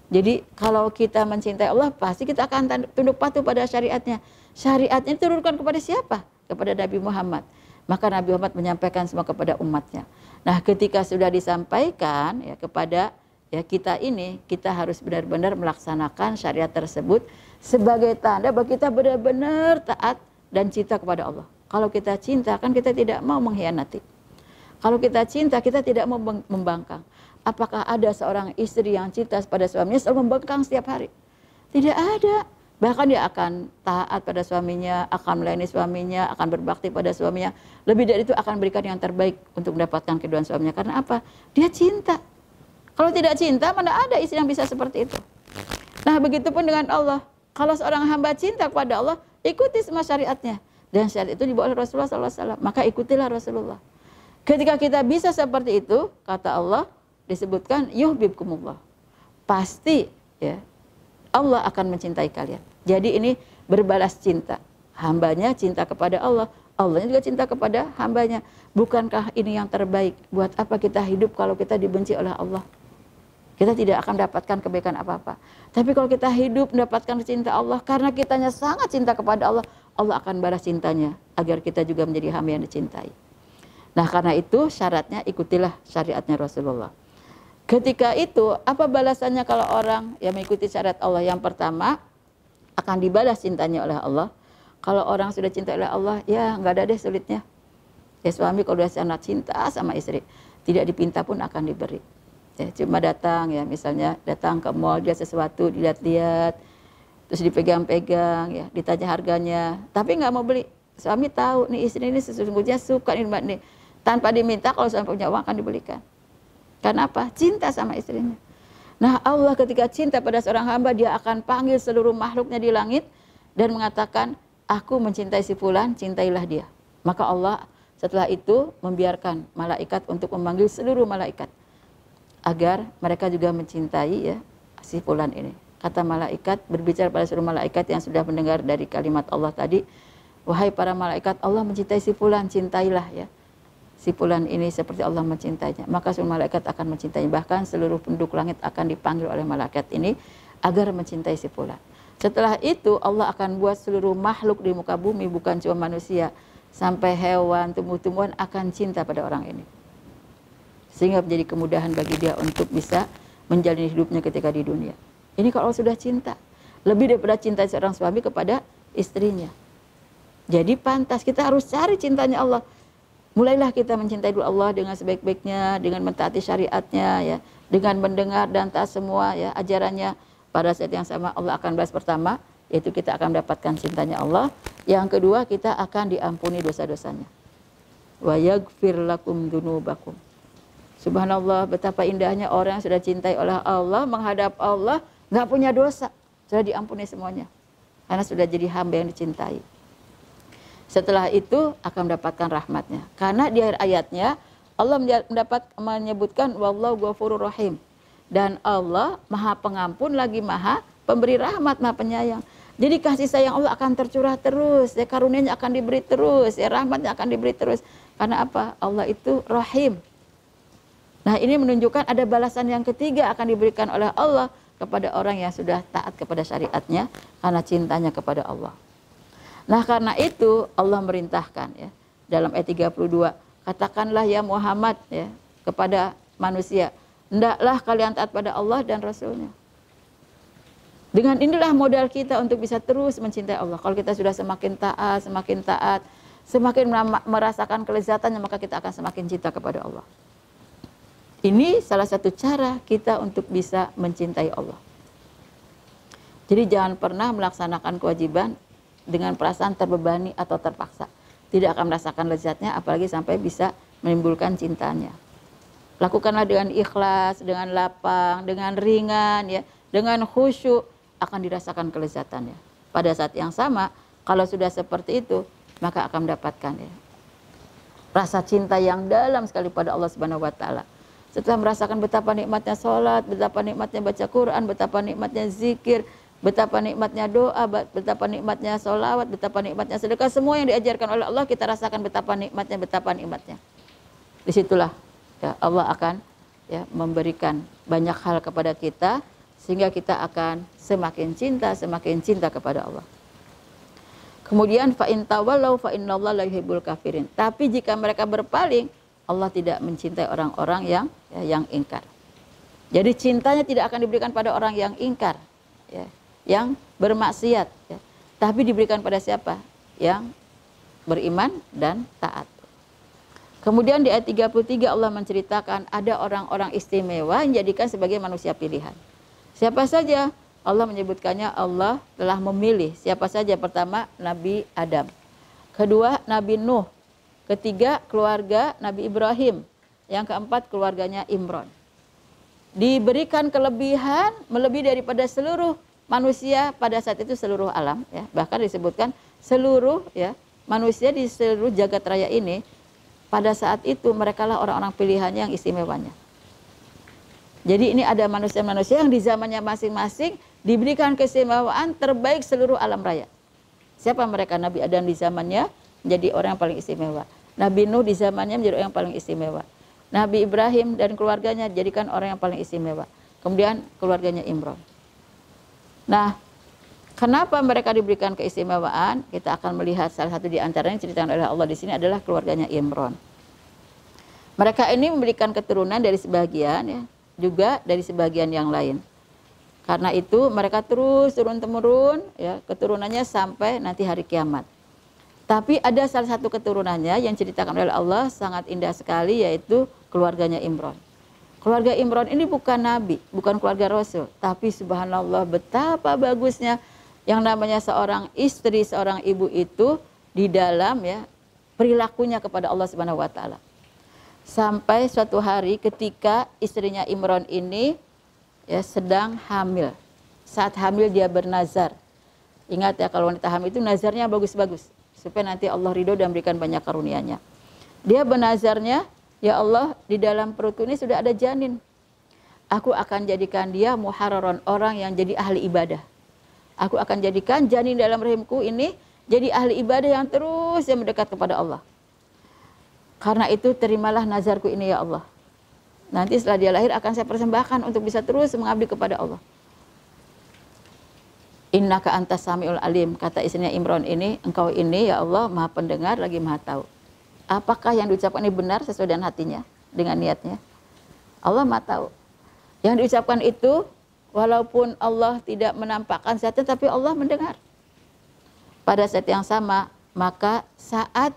Jadi kalau kita mencintai Allah, pasti kita akan tunduk patuh pada syariatnya. Syariatnya diturunkan kepada siapa? Kepada Nabi Muhammad. Maka Nabi Muhammad menyampaikan semua kepada umatnya. Nah ketika sudah disampaikan ya kepada ya kita ini kita harus benar-benar melaksanakan syariat tersebut sebagai tanda bahwa kita benar-benar taat dan cinta kepada Allah. Kalau kita cinta kan kita tidak mau mengkhianati. Kalau kita cinta kita tidak mau membangkang. Apakah ada seorang istri yang cinta pada suaminya selalu membangkang setiap hari? Tidak ada. Bahkan dia akan taat pada suaminya, akan melayani suaminya, akan berbakti pada suaminya. Lebih dari itu akan berikan yang terbaik untuk mendapatkan keduaan suaminya. Karena apa? Dia cinta. Kalau tidak cinta, mana ada istri yang bisa seperti itu. Nah, begitupun dengan Allah. Kalau seorang hamba cinta kepada Allah, ikuti semua syariatnya. Dan syariat itu dibawa oleh Rasulullah SAW. Maka ikutilah Rasulullah. Ketika kita bisa seperti itu, kata Allah, disebutkan yuhibbukumullah. Pasti ya Allah akan mencintai kalian. Jadi ini berbalas cinta. Hambanya cinta kepada Allah, Allahnya juga cinta kepada hambanya. Bukankah ini yang terbaik? Buat apa kita hidup kalau kita dibenci oleh Allah? kita tidak akan mendapatkan kebaikan apa-apa. Tapi kalau kita hidup mendapatkan cinta Allah, karena kitanya sangat cinta kepada Allah, Allah akan balas cintanya, agar kita juga menjadi hamba yang dicintai. Nah karena itu syaratnya ikutilah syariatnya Rasulullah. Ketika itu, apa balasannya kalau orang yang mengikuti syariat Allah? Yang pertama, akan dibalas cintanya oleh Allah. Kalau orang sudah cinta oleh Allah, ya nggak ada deh sulitnya. Ya suami kalau sudah sangat cinta sama istri, tidak dipinta pun akan diberi ya, cuma datang ya misalnya datang ke mall dia sesuatu dilihat-lihat terus dipegang-pegang ya ditanya harganya tapi nggak mau beli suami tahu nih istri ini sesungguhnya suka ini mbak nih tanpa diminta kalau suami punya uang akan dibelikan karena apa cinta sama istrinya nah Allah ketika cinta pada seorang hamba dia akan panggil seluruh makhluknya di langit dan mengatakan aku mencintai si fulan cintailah dia maka Allah setelah itu membiarkan malaikat untuk memanggil seluruh malaikat agar mereka juga mencintai ya si fulan ini. Kata malaikat berbicara pada seluruh malaikat yang sudah mendengar dari kalimat Allah tadi, wahai para malaikat Allah mencintai si fulan, cintailah ya. Si fulan ini seperti Allah mencintainya, maka seluruh malaikat akan mencintainya. Bahkan seluruh penduduk langit akan dipanggil oleh malaikat ini agar mencintai si fulan. Setelah itu Allah akan buat seluruh makhluk di muka bumi bukan cuma manusia, sampai hewan, tumbuh-tumbuhan akan cinta pada orang ini sehingga menjadi kemudahan bagi dia untuk bisa menjalani hidupnya ketika di dunia. Ini kalau sudah cinta, lebih daripada cinta seorang suami kepada istrinya. Jadi pantas kita harus cari cintanya Allah. Mulailah kita mencintai dulu Allah dengan sebaik-baiknya, dengan mentaati syariatnya ya, dengan mendengar dan taat semua ya ajarannya. Pada saat yang sama Allah akan balas pertama, yaitu kita akan mendapatkan cintanya Allah. Yang kedua kita akan diampuni dosa-dosanya. Wa yaghfir lakum dzunubakum Subhanallah betapa indahnya orang yang sudah cintai oleh Allah menghadap Allah nggak punya dosa sudah diampuni semuanya karena sudah jadi hamba yang dicintai. Setelah itu akan mendapatkan rahmatnya karena di akhir ayatnya Allah mendapat menyebutkan wallahu ghafurur rahim dan Allah maha pengampun lagi maha pemberi rahmat maha penyayang. Jadi kasih sayang Allah akan tercurah terus, ya karunianya akan diberi terus, ya rahmatnya akan diberi terus. Karena apa? Allah itu rahim, Nah ini menunjukkan ada balasan yang ketiga akan diberikan oleh Allah kepada orang yang sudah taat kepada syariatnya karena cintanya kepada Allah. Nah karena itu Allah merintahkan ya dalam ayat 32 katakanlah ya Muhammad ya kepada manusia hendaklah kalian taat pada Allah dan Rasulnya. Dengan inilah modal kita untuk bisa terus mencintai Allah. Kalau kita sudah semakin taat, semakin taat, semakin merasakan kelezatannya, maka kita akan semakin cinta kepada Allah. Ini salah satu cara kita untuk bisa mencintai Allah. Jadi jangan pernah melaksanakan kewajiban dengan perasaan terbebani atau terpaksa. Tidak akan merasakan lezatnya apalagi sampai bisa menimbulkan cintanya. Lakukanlah dengan ikhlas, dengan lapang, dengan ringan ya, dengan khusyuk akan dirasakan kelezatannya. Pada saat yang sama, kalau sudah seperti itu, maka akan mendapatkan ya, rasa cinta yang dalam sekali pada Allah Subhanahu wa taala setelah merasakan betapa nikmatnya sholat, betapa nikmatnya baca Quran, betapa nikmatnya zikir, betapa nikmatnya doa, betapa nikmatnya sholawat, betapa nikmatnya sedekah, semua yang diajarkan oleh Allah kita rasakan betapa nikmatnya, betapa nikmatnya. Disitulah ya, Allah akan ya, memberikan banyak hal kepada kita sehingga kita akan semakin cinta, semakin cinta kepada Allah. Kemudian fa in tawallau fa la kafirin. Tapi jika mereka berpaling, Allah tidak mencintai orang-orang yang ya, yang ingkar. Jadi cintanya tidak akan diberikan pada orang yang ingkar, ya, yang bermaksiat, ya. tapi diberikan pada siapa? Yang beriman dan taat. Kemudian di ayat 33 Allah menceritakan ada orang-orang istimewa yang dijadikan sebagai manusia pilihan. Siapa saja? Allah menyebutkannya Allah telah memilih siapa saja pertama Nabi Adam. Kedua Nabi Nuh Ketiga, keluarga Nabi Ibrahim. Yang keempat, keluarganya Imron. Diberikan kelebihan melebihi daripada seluruh manusia pada saat itu seluruh alam ya. Bahkan disebutkan seluruh ya manusia di seluruh jagat raya ini pada saat itu merekalah orang-orang pilihannya yang istimewanya. Jadi ini ada manusia-manusia yang di zamannya masing-masing diberikan keistimewaan terbaik seluruh alam raya. Siapa mereka Nabi Adam di zamannya menjadi orang yang paling istimewa. Nabi Nuh di zamannya menjadi orang yang paling istimewa. Nabi Ibrahim dan keluarganya jadikan orang yang paling istimewa. Kemudian keluarganya Imron. Nah, kenapa mereka diberikan keistimewaan? Kita akan melihat salah satu di antaranya ceritakan oleh Allah di sini adalah keluarganya Imron. Mereka ini memberikan keturunan dari sebagian ya, juga dari sebagian yang lain. Karena itu mereka terus turun temurun ya keturunannya sampai nanti hari kiamat. Tapi ada salah satu keturunannya yang ceritakan oleh Allah sangat indah sekali yaitu keluarganya Imron. Keluarga Imron ini bukan nabi, bukan keluarga rasul, tapi subhanallah betapa bagusnya yang namanya seorang istri, seorang ibu itu di dalam ya perilakunya kepada Allah Subhanahu wa taala. Sampai suatu hari ketika istrinya Imron ini ya sedang hamil. Saat hamil dia bernazar. Ingat ya kalau wanita hamil itu nazarnya bagus-bagus supaya nanti Allah ridho dan berikan banyak karunia-Nya. Dia benazarnya, ya Allah, di dalam perutku ini sudah ada janin. Aku akan jadikan dia muharron orang yang jadi ahli ibadah. Aku akan jadikan janin dalam rahimku ini jadi ahli ibadah yang terus yang mendekat kepada Allah. Karena itu terimalah nazarku ini ya Allah. Nanti setelah dia lahir akan saya persembahkan untuk bisa terus mengabdi kepada Allah ka antas samiul alim. Kata istrinya Imron ini, engkau ini ya Allah maha pendengar lagi maha tahu. Apakah yang diucapkan ini benar sesuai dengan hatinya, dengan niatnya? Allah maha tahu. Yang diucapkan itu, walaupun Allah tidak menampakkan zatnya, tapi Allah mendengar. Pada saat yang sama, maka saat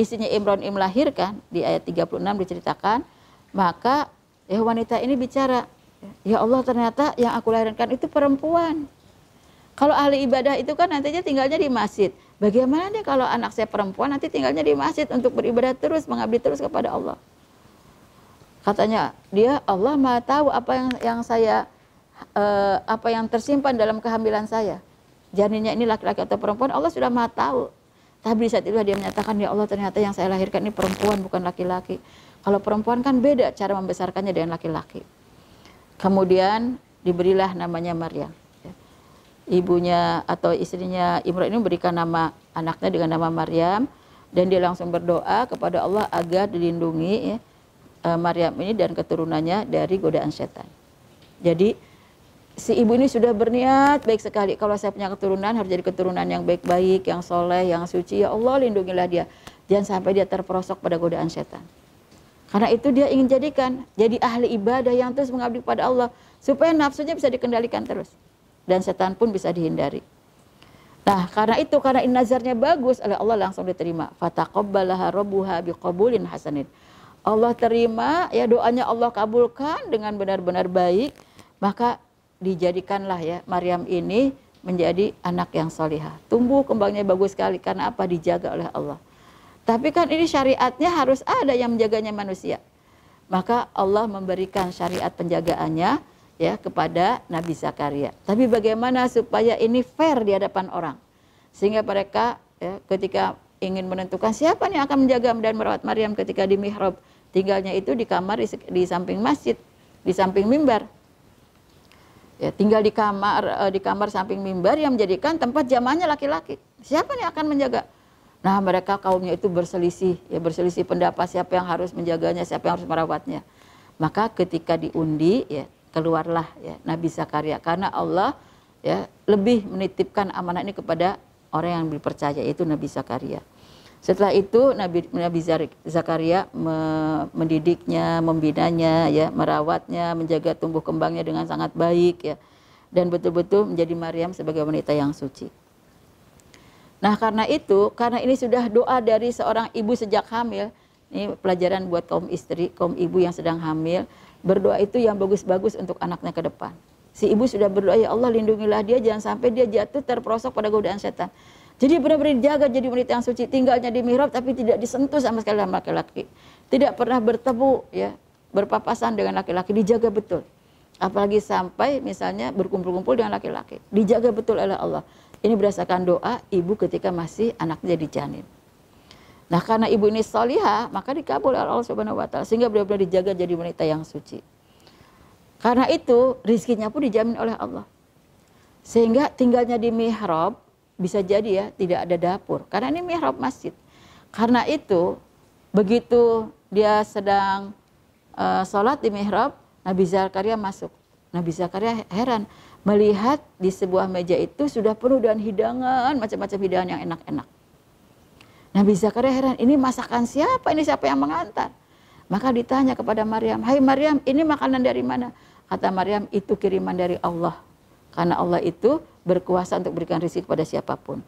istrinya Imron ini melahirkan, di ayat 36 diceritakan, maka ya wanita ini bicara, ya Allah ternyata yang aku lahirkan itu perempuan kalau ahli ibadah itu kan nantinya tinggalnya di masjid. Bagaimana nih kalau anak saya perempuan nanti tinggalnya di masjid untuk beribadah terus, mengabdi terus kepada Allah. Katanya dia Allah mah tahu apa yang yang saya eh, apa yang tersimpan dalam kehamilan saya. Janinnya ini laki-laki atau perempuan Allah sudah mah tahu. Tapi saat itu dia menyatakan ya Allah ternyata yang saya lahirkan ini perempuan bukan laki-laki. Kalau perempuan kan beda cara membesarkannya dengan laki-laki. Kemudian diberilah namanya Maryam ibunya atau istrinya Imran ini memberikan nama anaknya dengan nama Maryam dan dia langsung berdoa kepada Allah agar dilindungi ya, eh, Maryam ini dan keturunannya dari godaan setan. Jadi si ibu ini sudah berniat baik sekali kalau saya punya keturunan harus jadi keturunan yang baik-baik, yang soleh, yang suci. Ya Allah lindungilah dia. Jangan sampai dia terperosok pada godaan setan. Karena itu dia ingin jadikan jadi ahli ibadah yang terus mengabdi kepada Allah supaya nafsunya bisa dikendalikan terus dan setan pun bisa dihindari. Nah, karena itu karena in nazarnya bagus oleh Allah langsung diterima. Fataqabbalaha rabbuha biqabulin hasanin. Allah terima ya doanya Allah kabulkan dengan benar-benar baik, maka dijadikanlah ya Maryam ini menjadi anak yang solihah. Tumbuh kembangnya bagus sekali karena apa dijaga oleh Allah. Tapi kan ini syariatnya harus ada yang menjaganya manusia. Maka Allah memberikan syariat penjagaannya ya kepada Nabi Zakaria. Tapi bagaimana supaya ini fair di hadapan orang sehingga mereka ya, ketika ingin menentukan siapa yang akan menjaga dan merawat Maryam ketika di mihrab tinggalnya itu di kamar di, di samping masjid, di samping mimbar. Ya, tinggal di kamar eh, di kamar samping mimbar yang menjadikan tempat jamannya laki-laki. Siapa yang akan menjaga? Nah mereka kaumnya itu berselisih, ya berselisih pendapat siapa yang harus menjaganya, siapa yang harus merawatnya. Maka ketika diundi, ya keluarlah ya Nabi Zakaria karena Allah ya lebih menitipkan amanah ini kepada orang yang dipercaya yaitu Nabi Zakaria. Setelah itu Nabi Nabi Zakaria mendidiknya, membinanya ya, merawatnya, menjaga tumbuh kembangnya dengan sangat baik ya. Dan betul-betul menjadi Maryam sebagai wanita yang suci. Nah, karena itu, karena ini sudah doa dari seorang ibu sejak hamil, ini pelajaran buat kaum istri, kaum ibu yang sedang hamil, Berdoa itu yang bagus-bagus untuk anaknya ke depan. Si ibu sudah berdoa, ya Allah lindungilah dia, jangan sampai dia jatuh terperosok pada godaan setan. Jadi benar-benar dijaga jadi wanita yang suci, tinggalnya di mihrab tapi tidak disentuh sama sekali sama laki-laki. Tidak pernah bertemu ya, berpapasan dengan laki-laki, dijaga betul. Apalagi sampai misalnya berkumpul-kumpul dengan laki-laki, dijaga betul oleh Allah. Ini berdasarkan doa ibu ketika masih anaknya jadi janin. Nah karena ibu ini soliha, maka dikabul oleh Allah Subhanahu Wa Taala sehingga beliau-beliau dijaga jadi wanita yang suci. Karena itu rizkinya pun dijamin oleh Allah. Sehingga tinggalnya di mihrab bisa jadi ya tidak ada dapur karena ini mihrab masjid. Karena itu begitu dia sedang uh, sholat di mihrab Nabi Zakaria masuk. Nabi Zakaria heran melihat di sebuah meja itu sudah penuh dengan hidangan macam-macam hidangan yang enak-enak. Nabi Zakaria heran, ini masakan siapa? Ini siapa yang mengantar? Maka ditanya kepada Maryam, "Hai Maryam, ini makanan dari mana?" Kata Maryam, "Itu kiriman dari Allah." Karena Allah itu berkuasa untuk berikan rezeki kepada siapapun.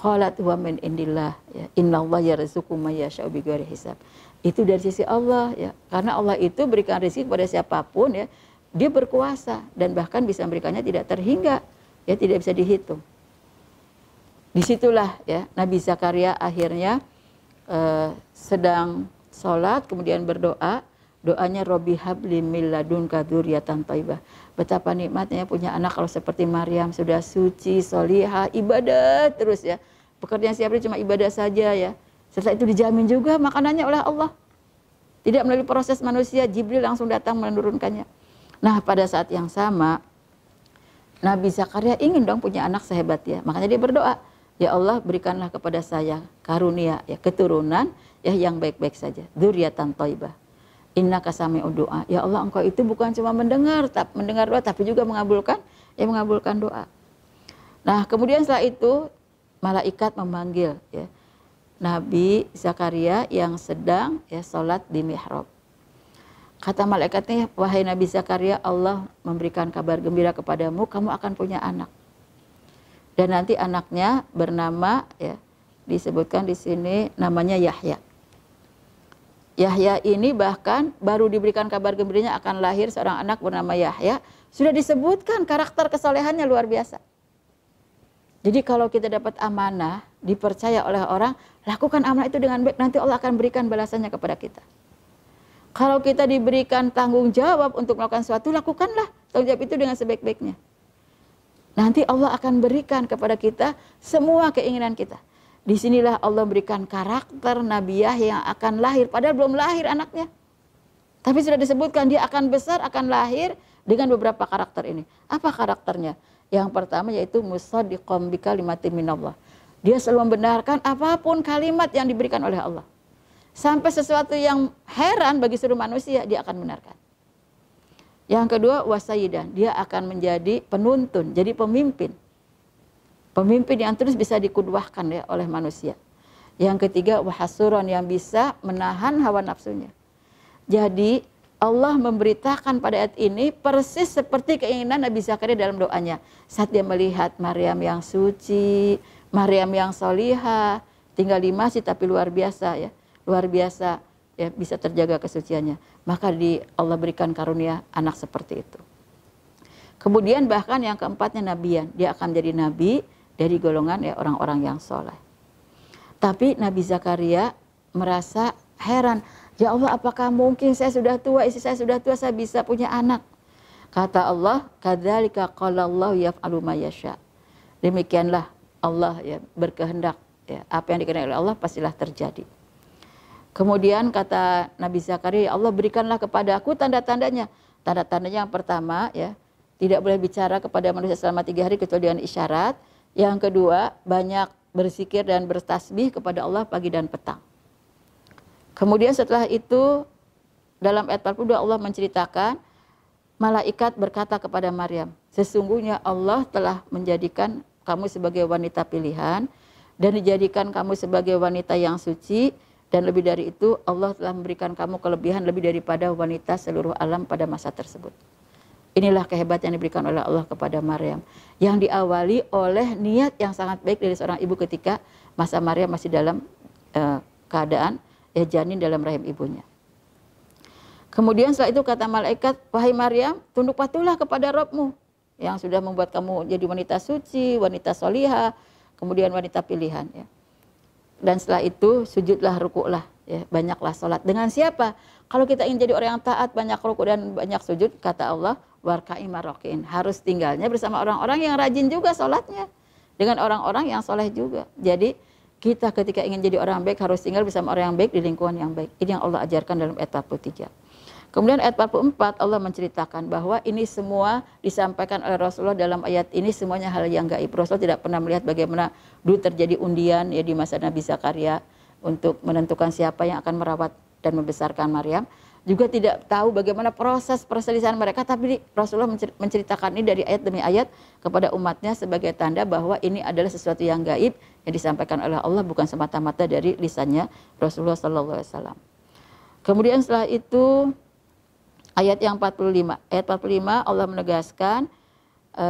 Qalat huwa min indillah ya. Inna Allah yarzuqu may yasha'u bighairi hisab. Itu dari sisi Allah ya. Karena Allah itu berikan rezeki kepada siapapun ya. Dia berkuasa dan bahkan bisa memberikannya tidak terhingga. Ya tidak bisa dihitung disitulah ya Nabi Zakaria akhirnya uh, sedang sholat kemudian berdoa doanya Robi Habli Miladun tanpa Taibah betapa nikmatnya punya anak kalau seperti Maryam sudah suci soliha ibadah terus ya pekerjaan siapa cuma ibadah saja ya setelah itu dijamin juga makanannya oleh Allah tidak melalui proses manusia Jibril langsung datang menurunkannya nah pada saat yang sama Nabi Zakaria ingin dong punya anak sehebat dia makanya dia berdoa Ya Allah berikanlah kepada saya karunia ya keturunan ya yang baik-baik saja. Dzurriatan thayyibah. Inna kasami doa. Ya Allah engkau itu bukan cuma mendengar tak mendengar doa tapi juga mengabulkan ya mengabulkan doa. Nah, kemudian setelah itu malaikat memanggil ya Nabi Zakaria yang sedang ya salat di mihrab. Kata malaikatnya, wahai Nabi Zakaria, Allah memberikan kabar gembira kepadamu, kamu akan punya anak dan nanti anaknya bernama ya disebutkan di sini namanya Yahya. Yahya ini bahkan baru diberikan kabar gembiranya akan lahir seorang anak bernama Yahya, sudah disebutkan karakter kesolehannya luar biasa. Jadi kalau kita dapat amanah, dipercaya oleh orang, lakukan amanah itu dengan baik, nanti Allah akan berikan balasannya kepada kita. Kalau kita diberikan tanggung jawab untuk melakukan sesuatu, lakukanlah tanggung jawab itu dengan sebaik-baiknya. Nanti Allah akan berikan kepada kita semua keinginan kita. Disinilah Allah berikan karakter Nabiah yang akan lahir. Padahal belum lahir anaknya. Tapi sudah disebutkan dia akan besar, akan lahir dengan beberapa karakter ini. Apa karakternya? Yang pertama yaitu musaddiqom bi kalimatin minallah. Dia selalu membenarkan apapun kalimat yang diberikan oleh Allah. Sampai sesuatu yang heran bagi seluruh manusia dia akan benarkan. Yang kedua wasayidan, dia akan menjadi penuntun, jadi pemimpin. Pemimpin yang terus bisa dikudwahkan ya oleh manusia. Yang ketiga wahasuron yang bisa menahan hawa nafsunya. Jadi Allah memberitakan pada ayat ini persis seperti keinginan Nabi Zakaria dalam doanya. Saat dia melihat Maryam yang suci, Maryam yang soliha, tinggal di masjid tapi luar biasa ya, luar biasa ya bisa terjaga kesuciannya maka di Allah berikan karunia anak seperti itu kemudian bahkan yang keempatnya nabian dia akan jadi nabi dari golongan ya orang-orang yang soleh tapi Nabi Zakaria merasa heran ya Allah apakah mungkin saya sudah tua isi saya sudah tua saya bisa punya anak kata Allah kadzalika qala Allah yaf'alu demikianlah Allah ya berkehendak ya apa yang dikehendaki oleh Allah pastilah terjadi Kemudian kata Nabi Zakaria, ya Allah berikanlah kepada aku tanda-tandanya. Tanda-tandanya yang pertama ya, tidak boleh bicara kepada manusia selama tiga hari kecuali dengan isyarat. Yang kedua, banyak bersikir dan bertasbih kepada Allah pagi dan petang. Kemudian setelah itu, dalam ayat 42 Allah menceritakan, malaikat berkata kepada Maryam, sesungguhnya Allah telah menjadikan kamu sebagai wanita pilihan, dan dijadikan kamu sebagai wanita yang suci, dan lebih dari itu, Allah telah memberikan kamu kelebihan lebih daripada wanita seluruh alam pada masa tersebut. Inilah kehebatan yang diberikan oleh Allah kepada Maryam. Yang diawali oleh niat yang sangat baik dari seorang ibu ketika masa Maryam masih dalam uh, keadaan ya janin dalam rahim ibunya. Kemudian setelah itu kata malaikat, wahai Maryam, tunduk patuhlah kepada Robmu yang sudah membuat kamu jadi wanita suci, wanita soliha, kemudian wanita pilihan. Ya dan setelah itu sujudlah rukuklah ya banyaklah sholat dengan siapa kalau kita ingin jadi orang yang taat banyak rukuk dan banyak sujud kata Allah warkai marokin harus tinggalnya bersama orang-orang yang rajin juga sholatnya dengan orang-orang yang soleh juga jadi kita ketika ingin jadi orang baik harus tinggal bersama orang yang baik di lingkungan yang baik ini yang Allah ajarkan dalam etapa tiga Kemudian ayat 44 Allah menceritakan bahwa ini semua disampaikan oleh Rasulullah dalam ayat ini semuanya hal yang gaib. Rasul tidak pernah melihat bagaimana dulu terjadi undian ya di masa Nabi Zakaria untuk menentukan siapa yang akan merawat dan membesarkan Maryam. Juga tidak tahu bagaimana proses perselisihan mereka tapi Rasulullah menceritakan ini dari ayat demi ayat kepada umatnya sebagai tanda bahwa ini adalah sesuatu yang gaib yang disampaikan oleh Allah bukan semata-mata dari lisannya Rasulullah sallallahu alaihi wasallam. Kemudian setelah itu Ayat yang 45. Ayat 45 Allah menegaskan e,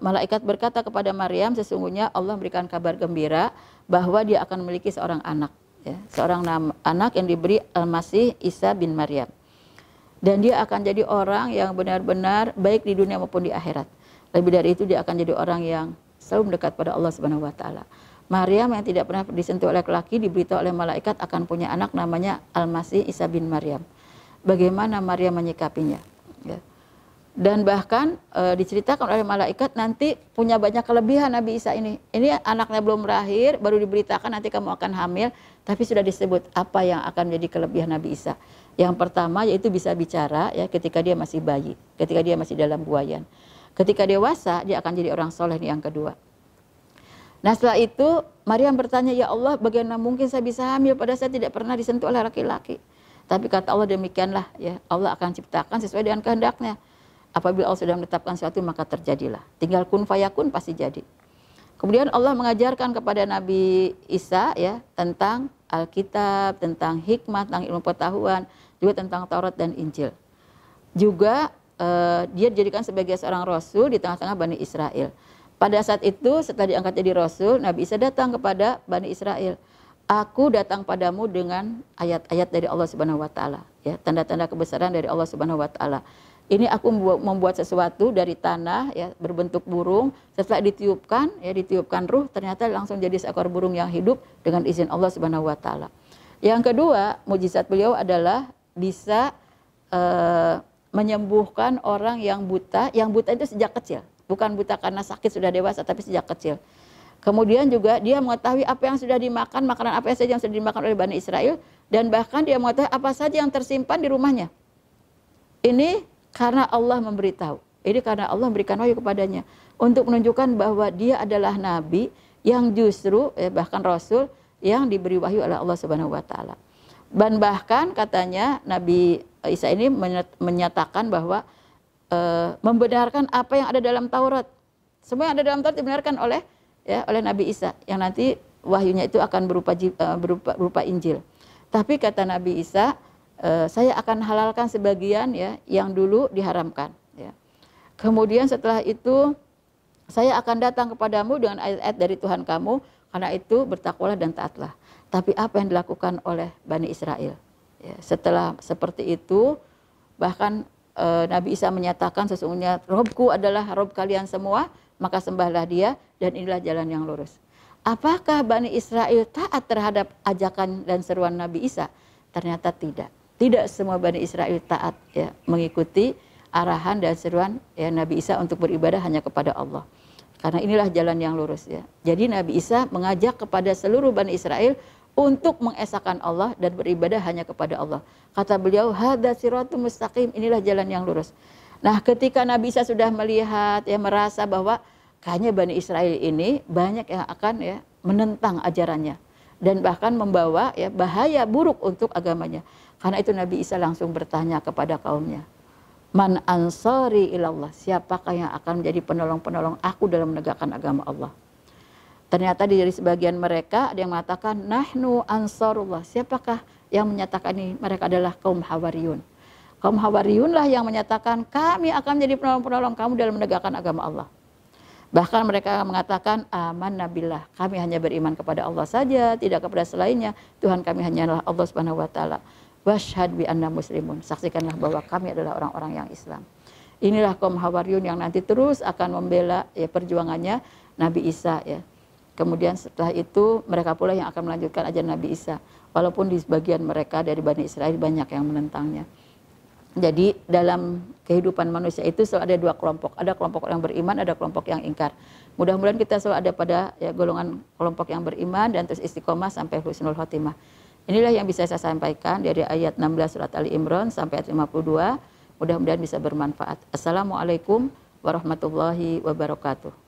malaikat berkata kepada Maryam sesungguhnya Allah memberikan kabar gembira bahwa dia akan memiliki seorang anak ya, seorang anak yang diberi Al-Masih Isa bin Maryam. Dan dia akan jadi orang yang benar-benar baik di dunia maupun di akhirat. Lebih dari itu dia akan jadi orang yang selalu mendekat pada Allah Subhanahu wa taala. Maryam yang tidak pernah disentuh oleh laki diberitahu oleh malaikat akan punya anak namanya Al-Masih Isa bin Maryam bagaimana Maria menyikapinya. Ya. Dan bahkan e, diceritakan oleh malaikat nanti punya banyak kelebihan Nabi Isa ini. Ini anaknya belum lahir baru diberitakan nanti kamu akan hamil, tapi sudah disebut apa yang akan menjadi kelebihan Nabi Isa. Yang pertama yaitu bisa bicara ya ketika dia masih bayi, ketika dia masih dalam buayan. Ketika dewasa dia akan jadi orang soleh yang kedua. Nah setelah itu Maria bertanya, ya Allah bagaimana mungkin saya bisa hamil pada saya tidak pernah disentuh oleh laki-laki. Tapi kata Allah demikianlah ya Allah akan ciptakan sesuai dengan kehendaknya. Apabila Allah sudah menetapkan sesuatu maka terjadilah. Tinggal kun fayakun pasti jadi. Kemudian Allah mengajarkan kepada Nabi Isa ya tentang Alkitab, tentang hikmat, tentang ilmu pengetahuan, juga tentang Taurat dan Injil. Juga eh, dia dijadikan sebagai seorang rasul di tengah-tengah Bani Israel. Pada saat itu setelah diangkat jadi rasul, Nabi Isa datang kepada Bani Israel. Aku datang padamu dengan ayat-ayat dari Allah Subhanahu wa taala, ya, tanda-tanda kebesaran dari Allah Subhanahu wa taala. Ini aku membuat sesuatu dari tanah ya berbentuk burung, setelah ditiupkan ya ditiupkan ruh ternyata langsung jadi seekor burung yang hidup dengan izin Allah Subhanahu wa taala. Yang kedua, mujizat beliau adalah bisa e, menyembuhkan orang yang buta, yang buta itu sejak kecil, bukan buta karena sakit sudah dewasa, tapi sejak kecil. Kemudian juga dia mengetahui apa yang sudah dimakan, makanan apa saja yang sudah dimakan oleh Bani Israel, dan bahkan dia mengetahui apa saja yang tersimpan di rumahnya. Ini karena Allah memberitahu. Ini karena Allah memberikan wahyu kepadanya untuk menunjukkan bahwa dia adalah nabi yang justru eh, bahkan rasul yang diberi wahyu oleh Allah Subhanahu wa taala. Dan bahkan katanya Nabi Isa ini menyatakan bahwa e, membenarkan apa yang ada dalam Taurat. Semua yang ada dalam Taurat dibenarkan oleh ya oleh Nabi Isa yang nanti wahyunya itu akan berupa eh, berupa, berupa Injil. Tapi kata Nabi Isa, eh, saya akan halalkan sebagian ya yang dulu diharamkan. Ya. Kemudian setelah itu saya akan datang kepadamu dengan ayat-ayat dari Tuhan kamu, karena itu bertakwalah dan taatlah. Tapi apa yang dilakukan oleh Bani Israel? Ya, setelah seperti itu, bahkan e, Nabi Isa menyatakan sesungguhnya Robku adalah Rob kalian semua, maka sembahlah dia dan inilah jalan yang lurus. Apakah Bani Israel taat terhadap ajakan dan seruan Nabi Isa? Ternyata tidak. Tidak semua Bani Israel taat ya, mengikuti arahan dan seruan ya, Nabi Isa untuk beribadah hanya kepada Allah. Karena inilah jalan yang lurus ya. Jadi Nabi Isa mengajak kepada seluruh Bani Israel untuk mengesahkan Allah dan beribadah hanya kepada Allah. Kata beliau, hadha siratu mustaqim, inilah jalan yang lurus. Nah, ketika Nabi Isa sudah melihat ya merasa bahwa kayaknya Bani Israel ini banyak yang akan ya menentang ajarannya dan bahkan membawa ya bahaya buruk untuk agamanya. Karena itu Nabi Isa langsung bertanya kepada kaumnya, "Man ansari ilallah? Siapakah yang akan menjadi penolong-penolong aku dalam menegakkan agama Allah?" Ternyata dari sebagian mereka ada yang mengatakan, "Nahnu ansarullah." Siapakah yang menyatakan ini? Mereka adalah kaum Hawariyun kaum lah yang menyatakan kami akan menjadi penolong-penolong kamu dalam menegakkan agama Allah. Bahkan mereka mengatakan aman nabilah, kami hanya beriman kepada Allah saja, tidak kepada selainnya. Tuhan kami hanyalah Allah Subhanahu wa taala. Washhad bi anna muslimun. Saksikanlah bahwa kami adalah orang-orang yang Islam. Inilah kaum Hawariyun yang nanti terus akan membela ya perjuangannya Nabi Isa ya. Kemudian setelah itu mereka pula yang akan melanjutkan ajaran Nabi Isa. Walaupun di sebagian mereka dari Bani Israel banyak yang menentangnya. Jadi dalam kehidupan manusia itu selalu ada dua kelompok. Ada kelompok yang beriman, ada kelompok yang ingkar. Mudah-mudahan kita selalu ada pada ya, golongan kelompok yang beriman dan terus istiqomah sampai husnul khotimah. Inilah yang bisa saya sampaikan dari ayat 16 surat Ali Imran sampai ayat 52. Mudah-mudahan bisa bermanfaat. Assalamualaikum warahmatullahi wabarakatuh.